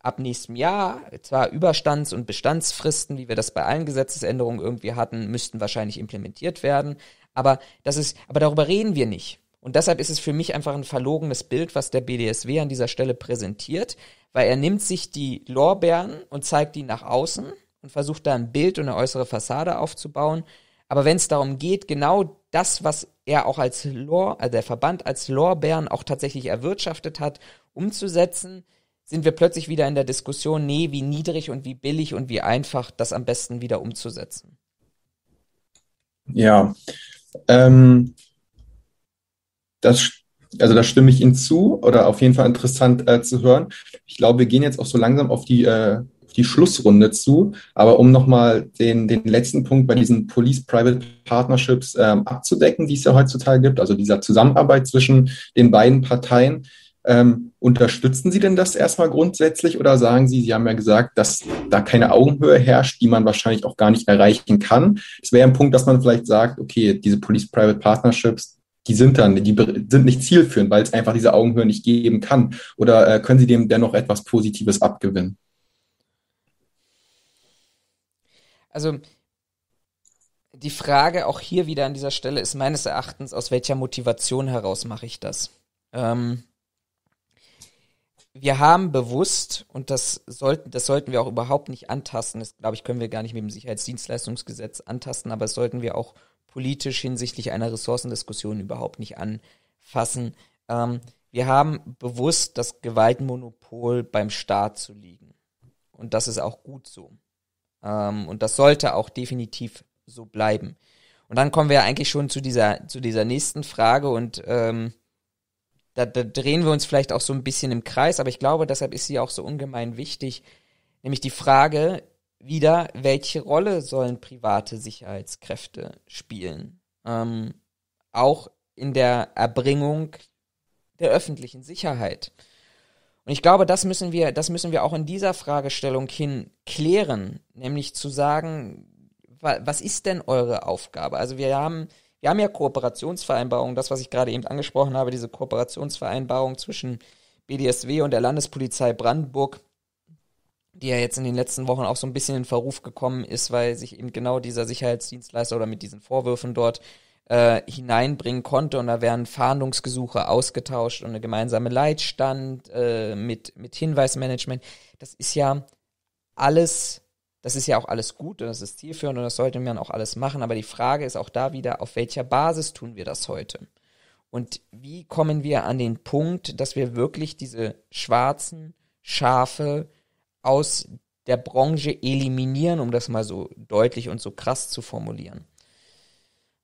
Ab nächstem Jahr, zwar Überstands- und Bestandsfristen, wie wir das bei allen Gesetzesänderungen irgendwie hatten, müssten wahrscheinlich implementiert werden. Aber das ist, aber darüber reden wir nicht. Und deshalb ist es für mich einfach ein verlogenes Bild, was der BDSW an dieser Stelle präsentiert, weil er nimmt sich die Lorbeeren und zeigt die nach außen und versucht da ein Bild und eine äußere Fassade aufzubauen. Aber wenn es darum geht, genau das, was er auch als Lor, also der Verband als Lorbeeren auch tatsächlich erwirtschaftet hat, umzusetzen, sind wir plötzlich wieder in der Diskussion, nee, wie niedrig und wie billig und wie einfach das am besten wieder umzusetzen. Ja, ähm, das, also da stimme ich Ihnen zu oder auf jeden Fall interessant äh, zu hören. Ich glaube, wir gehen jetzt auch so langsam auf die, äh, auf die Schlussrunde zu. Aber um nochmal den, den letzten Punkt bei diesen Police-Private Partnerships ähm, abzudecken, die es ja heutzutage gibt, also dieser Zusammenarbeit zwischen den beiden Parteien, ähm, unterstützen Sie denn das erstmal grundsätzlich oder sagen Sie, Sie haben ja gesagt, dass da keine Augenhöhe herrscht, die man wahrscheinlich auch gar nicht erreichen kann? Es wäre ein Punkt, dass man vielleicht sagt, okay, diese Police-Private Partnerships, die sind dann, die sind nicht zielführend, weil es einfach diese Augenhöhe nicht geben kann. Oder äh, können Sie dem dennoch etwas Positives abgewinnen? Also die Frage auch hier wieder an dieser Stelle ist meines Erachtens, aus welcher Motivation heraus mache ich das? Ähm, wir haben bewusst, und das sollten, das sollten wir auch überhaupt nicht antasten, das glaube ich, können wir gar nicht mit dem Sicherheitsdienstleistungsgesetz antasten, aber das sollten wir auch politisch hinsichtlich einer Ressourcendiskussion überhaupt nicht anfassen. Ähm, wir haben bewusst das Gewaltmonopol beim Staat zu liegen. Und das ist auch gut so. Ähm, und das sollte auch definitiv so bleiben. Und dann kommen wir eigentlich schon zu dieser, zu dieser nächsten Frage und ähm, da, da drehen wir uns vielleicht auch so ein bisschen im Kreis, aber ich glaube, deshalb ist sie auch so ungemein wichtig, nämlich die Frage, wieder, welche Rolle sollen private Sicherheitskräfte spielen? Ähm, auch in der Erbringung der öffentlichen Sicherheit. Und ich glaube, das müssen wir, das müssen wir auch in dieser Fragestellung hin klären, nämlich zu sagen, wa was ist denn eure Aufgabe? Also wir haben, wir haben ja Kooperationsvereinbarungen, das, was ich gerade eben angesprochen habe, diese Kooperationsvereinbarung zwischen BDSW und der Landespolizei Brandenburg, die ja jetzt in den letzten Wochen auch so ein bisschen in Verruf gekommen ist, weil sich eben genau dieser Sicherheitsdienstleister oder mit diesen Vorwürfen dort äh, hineinbringen konnte und da werden Fahndungsgesuche ausgetauscht und eine gemeinsame Leitstand äh, mit, mit Hinweismanagement. Das ist ja alles, das ist ja auch alles gut und das ist zielführend und das sollte man auch alles machen, aber die Frage ist auch da wieder, auf welcher Basis tun wir das heute? Und wie kommen wir an den Punkt, dass wir wirklich diese schwarzen Schafe aus der Branche eliminieren, um das mal so deutlich und so krass zu formulieren.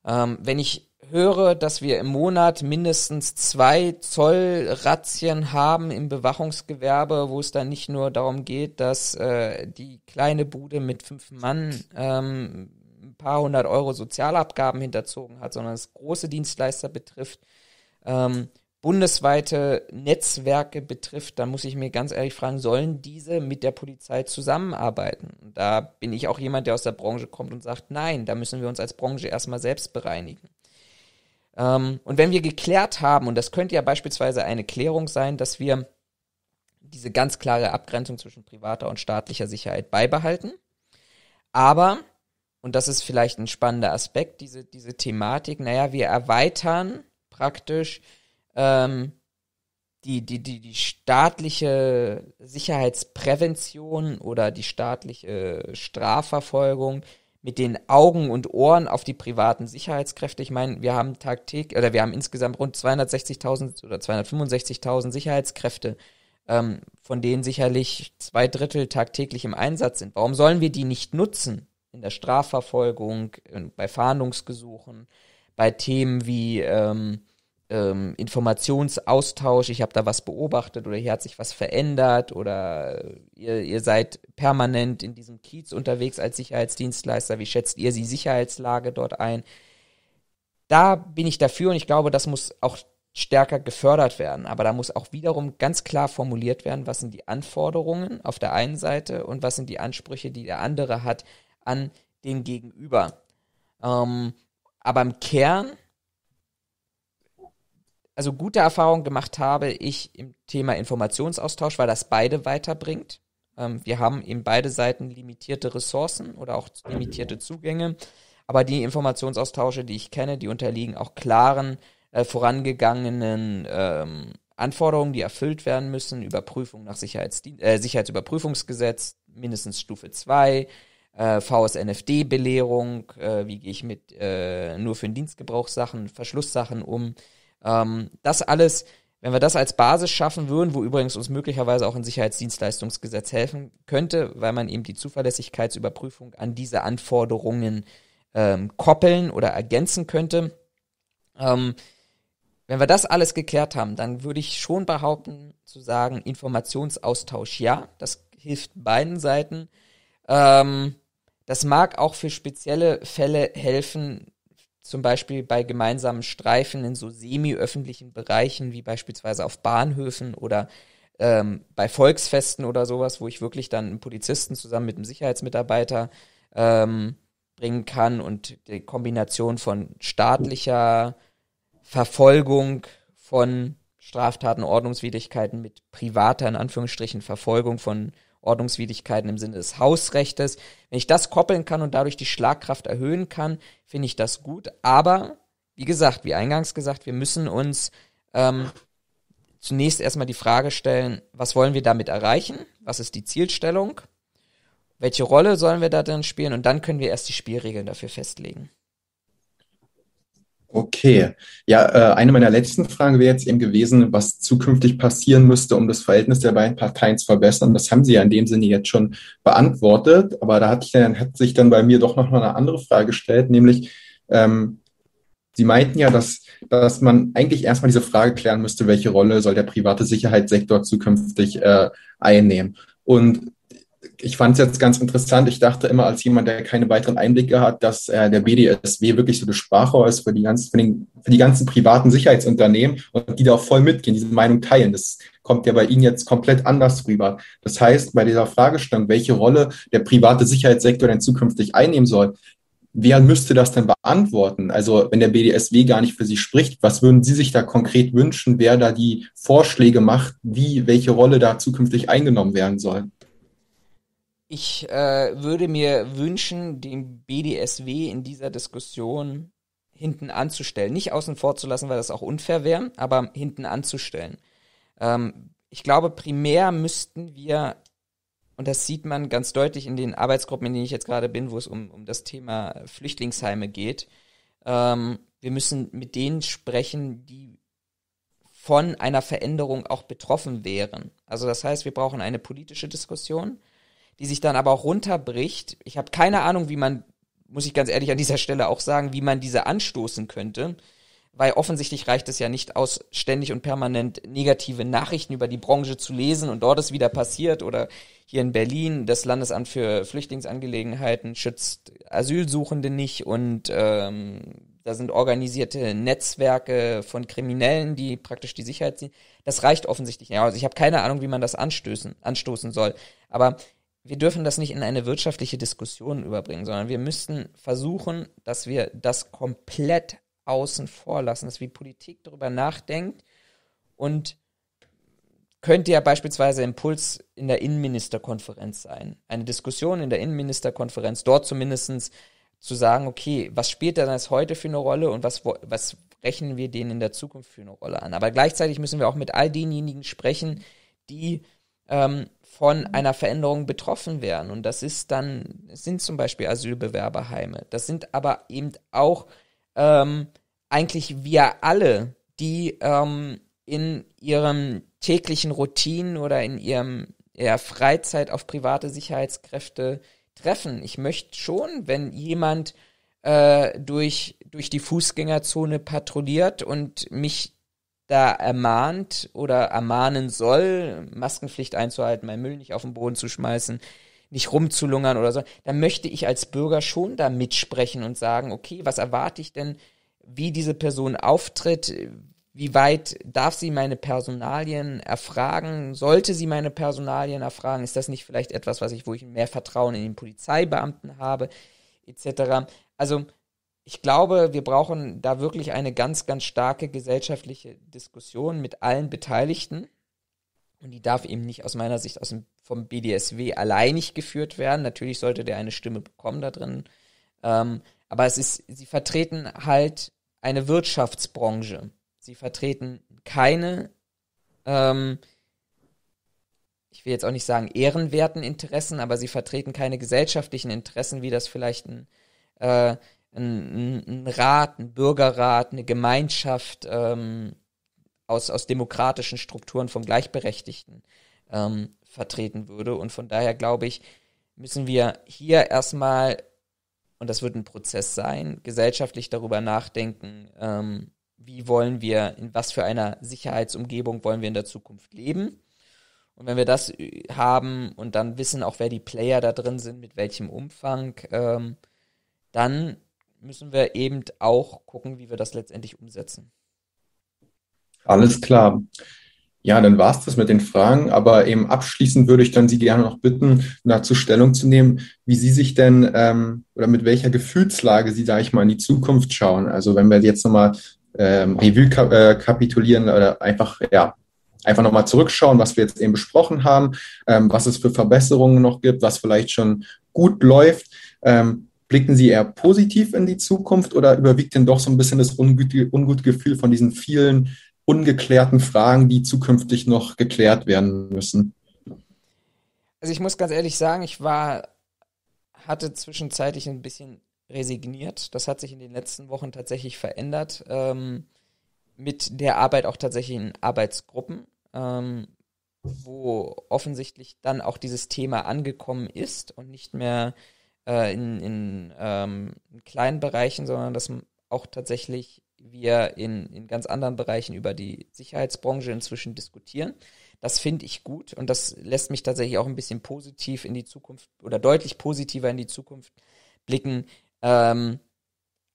Ähm, wenn ich höre, dass wir im Monat mindestens zwei Zollrazzien haben im Bewachungsgewerbe, wo es dann nicht nur darum geht, dass äh, die kleine Bude mit fünf Mann ähm, ein paar hundert Euro Sozialabgaben hinterzogen hat, sondern es große Dienstleister betrifft, ähm, bundesweite Netzwerke betrifft, da muss ich mir ganz ehrlich fragen, sollen diese mit der Polizei zusammenarbeiten? Da bin ich auch jemand, der aus der Branche kommt und sagt, nein, da müssen wir uns als Branche erstmal selbst bereinigen. Ähm, und wenn wir geklärt haben, und das könnte ja beispielsweise eine Klärung sein, dass wir diese ganz klare Abgrenzung zwischen privater und staatlicher Sicherheit beibehalten, aber, und das ist vielleicht ein spannender Aspekt, diese, diese Thematik, naja, wir erweitern praktisch ähm, die, die, die, die staatliche Sicherheitsprävention oder die staatliche Strafverfolgung mit den Augen und Ohren auf die privaten Sicherheitskräfte. Ich meine, wir haben tagtäglich, oder wir haben insgesamt rund 260.000 oder 265.000 Sicherheitskräfte, ähm, von denen sicherlich zwei Drittel tagtäglich im Einsatz sind. Warum sollen wir die nicht nutzen? In der Strafverfolgung, bei Fahndungsgesuchen, bei Themen wie, ähm, ähm, Informationsaustausch, ich habe da was beobachtet oder hier hat sich was verändert oder äh, ihr, ihr seid permanent in diesem Kiez unterwegs als Sicherheitsdienstleister, wie schätzt ihr die Sicherheitslage dort ein? Da bin ich dafür und ich glaube, das muss auch stärker gefördert werden. Aber da muss auch wiederum ganz klar formuliert werden, was sind die Anforderungen auf der einen Seite und was sind die Ansprüche, die der andere hat an den Gegenüber. Ähm, aber im Kern also gute Erfahrungen gemacht habe ich im Thema Informationsaustausch, weil das beide weiterbringt. Ähm, wir haben eben beide Seiten limitierte Ressourcen oder auch limitierte Zugänge. Aber die Informationsaustausche, die ich kenne, die unterliegen auch klaren, äh, vorangegangenen ähm, Anforderungen, die erfüllt werden müssen. Überprüfung nach Sicherheitsdien äh, Sicherheitsüberprüfungsgesetz, mindestens Stufe 2, äh, VSNFD-Belehrung, äh, wie gehe ich mit äh, nur für den Dienstgebrauch Sachen, Verschlusssachen um. Ähm, das alles, wenn wir das als Basis schaffen würden, wo übrigens uns möglicherweise auch ein Sicherheitsdienstleistungsgesetz helfen könnte, weil man eben die Zuverlässigkeitsüberprüfung an diese Anforderungen ähm, koppeln oder ergänzen könnte. Ähm, wenn wir das alles geklärt haben, dann würde ich schon behaupten, zu sagen, Informationsaustausch ja, das hilft beiden Seiten. Ähm, das mag auch für spezielle Fälle helfen, zum Beispiel bei gemeinsamen Streifen in so semi-öffentlichen Bereichen, wie beispielsweise auf Bahnhöfen oder ähm, bei Volksfesten oder sowas, wo ich wirklich dann einen Polizisten zusammen mit einem Sicherheitsmitarbeiter ähm, bringen kann und die Kombination von staatlicher Verfolgung von Straftaten, Ordnungswidrigkeiten mit privater, in Anführungsstrichen, Verfolgung von Ordnungswidrigkeiten im Sinne des Hausrechtes. Wenn ich das koppeln kann und dadurch die Schlagkraft erhöhen kann, finde ich das gut. Aber, wie gesagt, wie eingangs gesagt, wir müssen uns ähm, zunächst erstmal die Frage stellen, was wollen wir damit erreichen? Was ist die Zielstellung? Welche Rolle sollen wir da drin spielen? Und dann können wir erst die Spielregeln dafür festlegen. Okay. Ja, äh, eine meiner letzten Fragen wäre jetzt eben gewesen, was zukünftig passieren müsste, um das Verhältnis der beiden Parteien zu verbessern. Das haben Sie ja in dem Sinne jetzt schon beantwortet, aber da hat, dann, hat sich dann bei mir doch noch mal eine andere Frage gestellt, nämlich ähm, Sie meinten ja, dass, dass man eigentlich erstmal diese Frage klären müsste, welche Rolle soll der private Sicherheitssektor zukünftig äh, einnehmen. Und ich fand es jetzt ganz interessant. Ich dachte immer als jemand, der keine weiteren Einblicke hat, dass äh, der BDSW wirklich so das Sprachrohr ist für die, ganzen, für, den, für die ganzen privaten Sicherheitsunternehmen und die da auch voll mitgehen, diese Meinung teilen. Das kommt ja bei Ihnen jetzt komplett anders rüber. Das heißt, bei dieser Fragestellung, welche Rolle der private Sicherheitssektor denn zukünftig einnehmen soll, wer müsste das denn beantworten? Also wenn der BDSW gar nicht für Sie spricht, was würden Sie sich da konkret wünschen, wer da die Vorschläge macht, wie welche Rolle da zukünftig eingenommen werden soll? ich äh, würde mir wünschen, den BDSW in dieser Diskussion hinten anzustellen. Nicht außen vor zu lassen, weil das auch unfair wäre, aber hinten anzustellen. Ähm, ich glaube, primär müssten wir, und das sieht man ganz deutlich in den Arbeitsgruppen, in denen ich jetzt gerade bin, wo es um, um das Thema Flüchtlingsheime geht, ähm, wir müssen mit denen sprechen, die von einer Veränderung auch betroffen wären. Also das heißt, wir brauchen eine politische Diskussion die sich dann aber auch runterbricht. Ich habe keine Ahnung, wie man, muss ich ganz ehrlich an dieser Stelle auch sagen, wie man diese anstoßen könnte, weil offensichtlich reicht es ja nicht aus, ständig und permanent negative Nachrichten über die Branche zu lesen und dort ist wieder passiert oder hier in Berlin, das Landesamt für Flüchtlingsangelegenheiten schützt Asylsuchende nicht und ähm, da sind organisierte Netzwerke von Kriminellen, die praktisch die Sicherheit ziehen. Das reicht offensichtlich nicht. Also ich habe keine Ahnung, wie man das anstößen, anstoßen soll. Aber wir dürfen das nicht in eine wirtschaftliche Diskussion überbringen, sondern wir müssten versuchen, dass wir das komplett außen vor lassen, dass die Politik darüber nachdenkt und könnte ja beispielsweise Impuls in der Innenministerkonferenz sein. Eine Diskussion in der Innenministerkonferenz, dort zumindest zu sagen, okay, was spielt denn das heute für eine Rolle und was, was rechnen wir denen in der Zukunft für eine Rolle an? Aber gleichzeitig müssen wir auch mit all denjenigen sprechen, die ähm, von einer Veränderung betroffen werden. Und das ist dann, sind zum Beispiel Asylbewerberheime. Das sind aber eben auch ähm, eigentlich wir alle, die ähm, in ihren täglichen Routinen oder in ihrem ja, Freizeit auf private Sicherheitskräfte treffen. Ich möchte schon, wenn jemand äh, durch, durch die Fußgängerzone patrouilliert und mich da ermahnt oder ermahnen soll, Maskenpflicht einzuhalten, meinen Müll nicht auf den Boden zu schmeißen, nicht rumzulungern oder so, dann möchte ich als Bürger schon da mitsprechen und sagen, okay, was erwarte ich denn, wie diese Person auftritt, wie weit darf sie meine Personalien erfragen? Sollte sie meine Personalien erfragen? Ist das nicht vielleicht etwas, was ich, wo ich mehr Vertrauen in den Polizeibeamten habe, etc. Also ich glaube, wir brauchen da wirklich eine ganz, ganz starke gesellschaftliche Diskussion mit allen Beteiligten. Und die darf eben nicht aus meiner Sicht aus dem, vom BDSW alleinig geführt werden. Natürlich sollte der eine Stimme bekommen da drin. Ähm, aber es ist, sie vertreten halt eine Wirtschaftsbranche. Sie vertreten keine, ähm, ich will jetzt auch nicht sagen ehrenwerten Interessen, aber sie vertreten keine gesellschaftlichen Interessen, wie das vielleicht ein äh, ein, ein Rat, ein Bürgerrat, eine Gemeinschaft ähm, aus, aus demokratischen Strukturen von Gleichberechtigten ähm, vertreten würde. Und von daher glaube ich, müssen wir hier erstmal, und das wird ein Prozess sein, gesellschaftlich darüber nachdenken, ähm, wie wollen wir, in was für einer Sicherheitsumgebung wollen wir in der Zukunft leben. Und wenn wir das haben und dann wissen auch, wer die Player da drin sind, mit welchem Umfang, ähm, dann müssen wir eben auch gucken, wie wir das letztendlich umsetzen. Alles klar. Ja, dann war es das mit den Fragen, aber eben abschließend würde ich dann Sie gerne noch bitten, dazu Stellung zu nehmen, wie Sie sich denn ähm, oder mit welcher Gefühlslage Sie, sage ich mal, in die Zukunft schauen. Also wenn wir jetzt nochmal ähm, Revue ka äh, kapitulieren oder einfach, ja, einfach nochmal zurückschauen, was wir jetzt eben besprochen haben, ähm, was es für Verbesserungen noch gibt, was vielleicht schon gut läuft. Ähm, Blicken Sie eher positiv in die Zukunft oder überwiegt denn doch so ein bisschen das ungute, ungute Gefühl von diesen vielen ungeklärten Fragen, die zukünftig noch geklärt werden müssen? Also ich muss ganz ehrlich sagen, ich war, hatte zwischenzeitlich ein bisschen resigniert. Das hat sich in den letzten Wochen tatsächlich verändert. Ähm, mit der Arbeit auch tatsächlich in Arbeitsgruppen, ähm, wo offensichtlich dann auch dieses Thema angekommen ist und nicht mehr äh, in, in ähm, kleinen Bereichen, sondern dass auch tatsächlich wir in, in ganz anderen Bereichen über die Sicherheitsbranche inzwischen diskutieren. Das finde ich gut und das lässt mich tatsächlich auch ein bisschen positiv in die Zukunft oder deutlich positiver in die Zukunft blicken, ähm,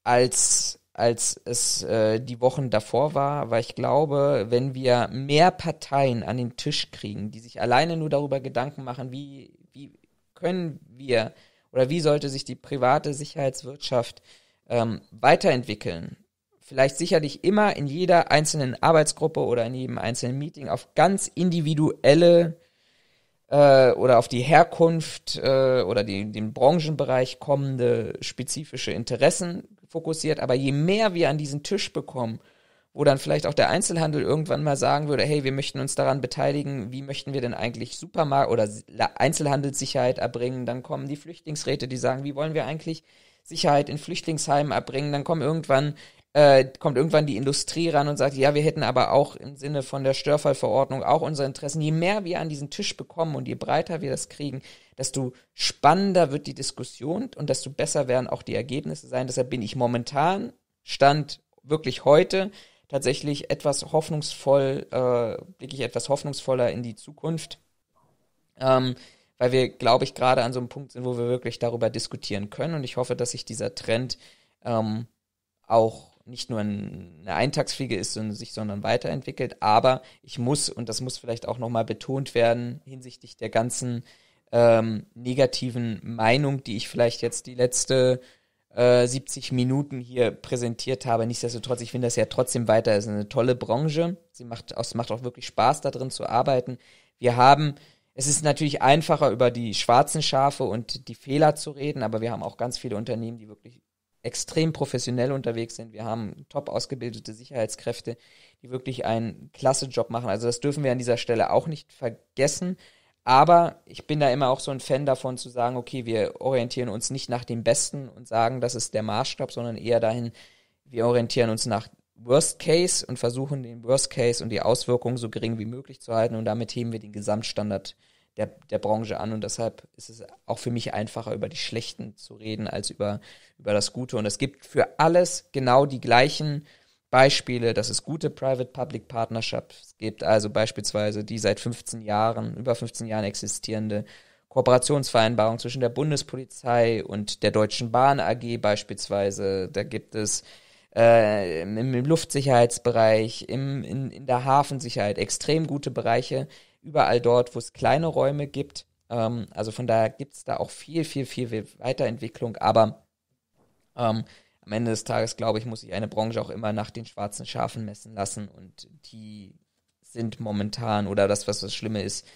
als, als es äh, die Wochen davor war, weil ich glaube, wenn wir mehr Parteien an den Tisch kriegen, die sich alleine nur darüber Gedanken machen, wie, wie können wir oder wie sollte sich die private Sicherheitswirtschaft ähm, weiterentwickeln? Vielleicht sicherlich immer in jeder einzelnen Arbeitsgruppe oder in jedem einzelnen Meeting auf ganz individuelle äh, oder auf die Herkunft äh, oder die, den Branchenbereich kommende spezifische Interessen fokussiert. Aber je mehr wir an diesen Tisch bekommen, wo dann vielleicht auch der Einzelhandel irgendwann mal sagen würde, hey, wir möchten uns daran beteiligen, wie möchten wir denn eigentlich Supermarkt oder Einzelhandelssicherheit erbringen, dann kommen die Flüchtlingsräte, die sagen, wie wollen wir eigentlich Sicherheit in Flüchtlingsheimen erbringen, dann kommen irgendwann äh, kommt irgendwann die Industrie ran und sagt, ja, wir hätten aber auch im Sinne von der Störfallverordnung auch unsere Interessen. Je mehr wir an diesen Tisch bekommen und je breiter wir das kriegen, desto spannender wird die Diskussion und desto besser werden auch die Ergebnisse sein. Deshalb bin ich momentan, Stand wirklich heute, tatsächlich etwas hoffnungsvoll, äh, blicke ich etwas hoffnungsvoller in die Zukunft, ähm, weil wir, glaube ich, gerade an so einem Punkt sind, wo wir wirklich darüber diskutieren können. Und ich hoffe, dass sich dieser Trend ähm, auch nicht nur eine Eintagsfliege ist, sondern sich, sondern weiterentwickelt. Aber ich muss, und das muss vielleicht auch nochmal betont werden, hinsichtlich der ganzen ähm, negativen Meinung, die ich vielleicht jetzt die letzte äh, 70 Minuten hier präsentiert habe. Nichtsdestotrotz, ich finde das ja trotzdem weiter. Es ist eine tolle Branche. Sie macht, es macht auch wirklich Spaß, da drin zu arbeiten. Wir haben, es ist natürlich einfacher, über die schwarzen Schafe und die Fehler zu reden, aber wir haben auch ganz viele Unternehmen, die wirklich extrem professionell unterwegs sind. Wir haben top ausgebildete Sicherheitskräfte, die wirklich einen klasse Job machen. Also das dürfen wir an dieser Stelle auch nicht vergessen. Aber ich bin da immer auch so ein Fan davon zu sagen, okay, wir orientieren uns nicht nach dem Besten und sagen, das ist der Maßstab, sondern eher dahin, wir orientieren uns nach Worst Case und versuchen den Worst Case und die Auswirkungen so gering wie möglich zu halten und damit heben wir den Gesamtstandard der, der Branche an und deshalb ist es auch für mich einfacher, über die Schlechten zu reden als über, über das Gute und es gibt für alles genau die gleichen Beispiele, dass es gute Private-Public Partnerships gibt, also beispielsweise die seit 15 Jahren, über 15 Jahren existierende Kooperationsvereinbarung zwischen der Bundespolizei und der Deutschen Bahn AG beispielsweise. Da gibt es äh, im, im, Luftsicherheitsbereich, im, in, in, der Hafensicherheit extrem gute Bereiche, überall dort, wo es kleine Räume gibt. Ähm, also von daher gibt es da auch viel, viel, viel Weiterentwicklung, aber ähm, am Ende des Tages, glaube ich, muss sich eine Branche auch immer nach den schwarzen Schafen messen lassen und die sind momentan oder das, was das Schlimme ist,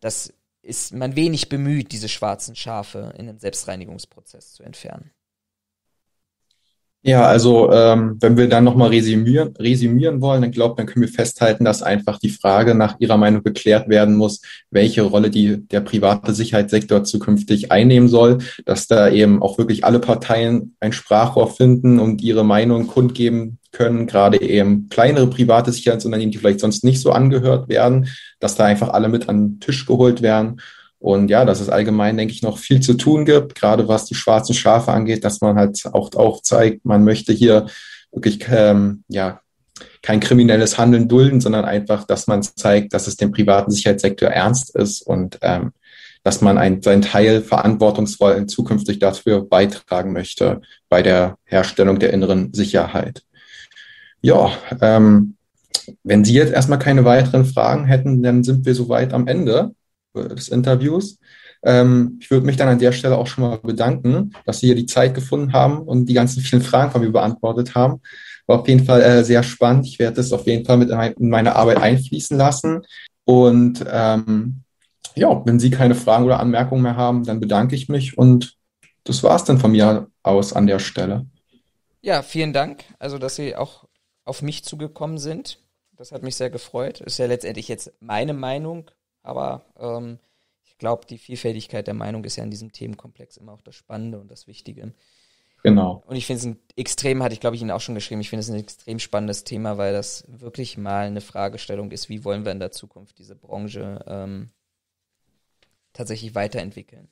dass ist man wenig bemüht, diese schwarzen Schafe in den Selbstreinigungsprozess zu entfernen. Ja, also ähm, wenn wir dann nochmal resümieren, resümieren wollen, dann glaubt, dann können wir festhalten, dass einfach die Frage nach Ihrer Meinung geklärt werden muss, welche Rolle die, der private Sicherheitssektor zukünftig einnehmen soll, dass da eben auch wirklich alle Parteien ein Sprachrohr finden und ihre Meinung kundgeben können, gerade eben kleinere private Sicherheitsunternehmen, die vielleicht sonst nicht so angehört werden, dass da einfach alle mit an den Tisch geholt werden und ja, dass es allgemein, denke ich, noch viel zu tun gibt, gerade was die schwarzen Schafe angeht, dass man halt auch auch zeigt, man möchte hier wirklich ähm, ja, kein kriminelles Handeln dulden, sondern einfach, dass man zeigt, dass es dem privaten Sicherheitssektor ernst ist und ähm, dass man ein, seinen Teil verantwortungsvoll zukünftig dafür beitragen möchte bei der Herstellung der inneren Sicherheit. Ja, ähm, wenn Sie jetzt erstmal keine weiteren Fragen hätten, dann sind wir soweit am Ende des Interviews. Ähm, ich würde mich dann an der Stelle auch schon mal bedanken, dass Sie hier die Zeit gefunden haben und die ganzen vielen Fragen von mir beantwortet haben. War auf jeden Fall äh, sehr spannend. Ich werde das auf jeden Fall mit in meine Arbeit einfließen lassen. Und ähm, ja, wenn Sie keine Fragen oder Anmerkungen mehr haben, dann bedanke ich mich und das war es dann von mir aus an der Stelle. Ja, vielen Dank, also dass Sie auch auf mich zugekommen sind. Das hat mich sehr gefreut. Ist ja letztendlich jetzt meine Meinung. Aber ähm, ich glaube, die Vielfältigkeit der Meinung ist ja in diesem Themenkomplex immer auch das Spannende und das Wichtige. Genau. Und ich finde es ein extrem, hatte ich glaube ich Ihnen auch schon geschrieben, ich finde es ein extrem spannendes Thema, weil das wirklich mal eine Fragestellung ist, wie wollen wir in der Zukunft diese Branche ähm, tatsächlich weiterentwickeln.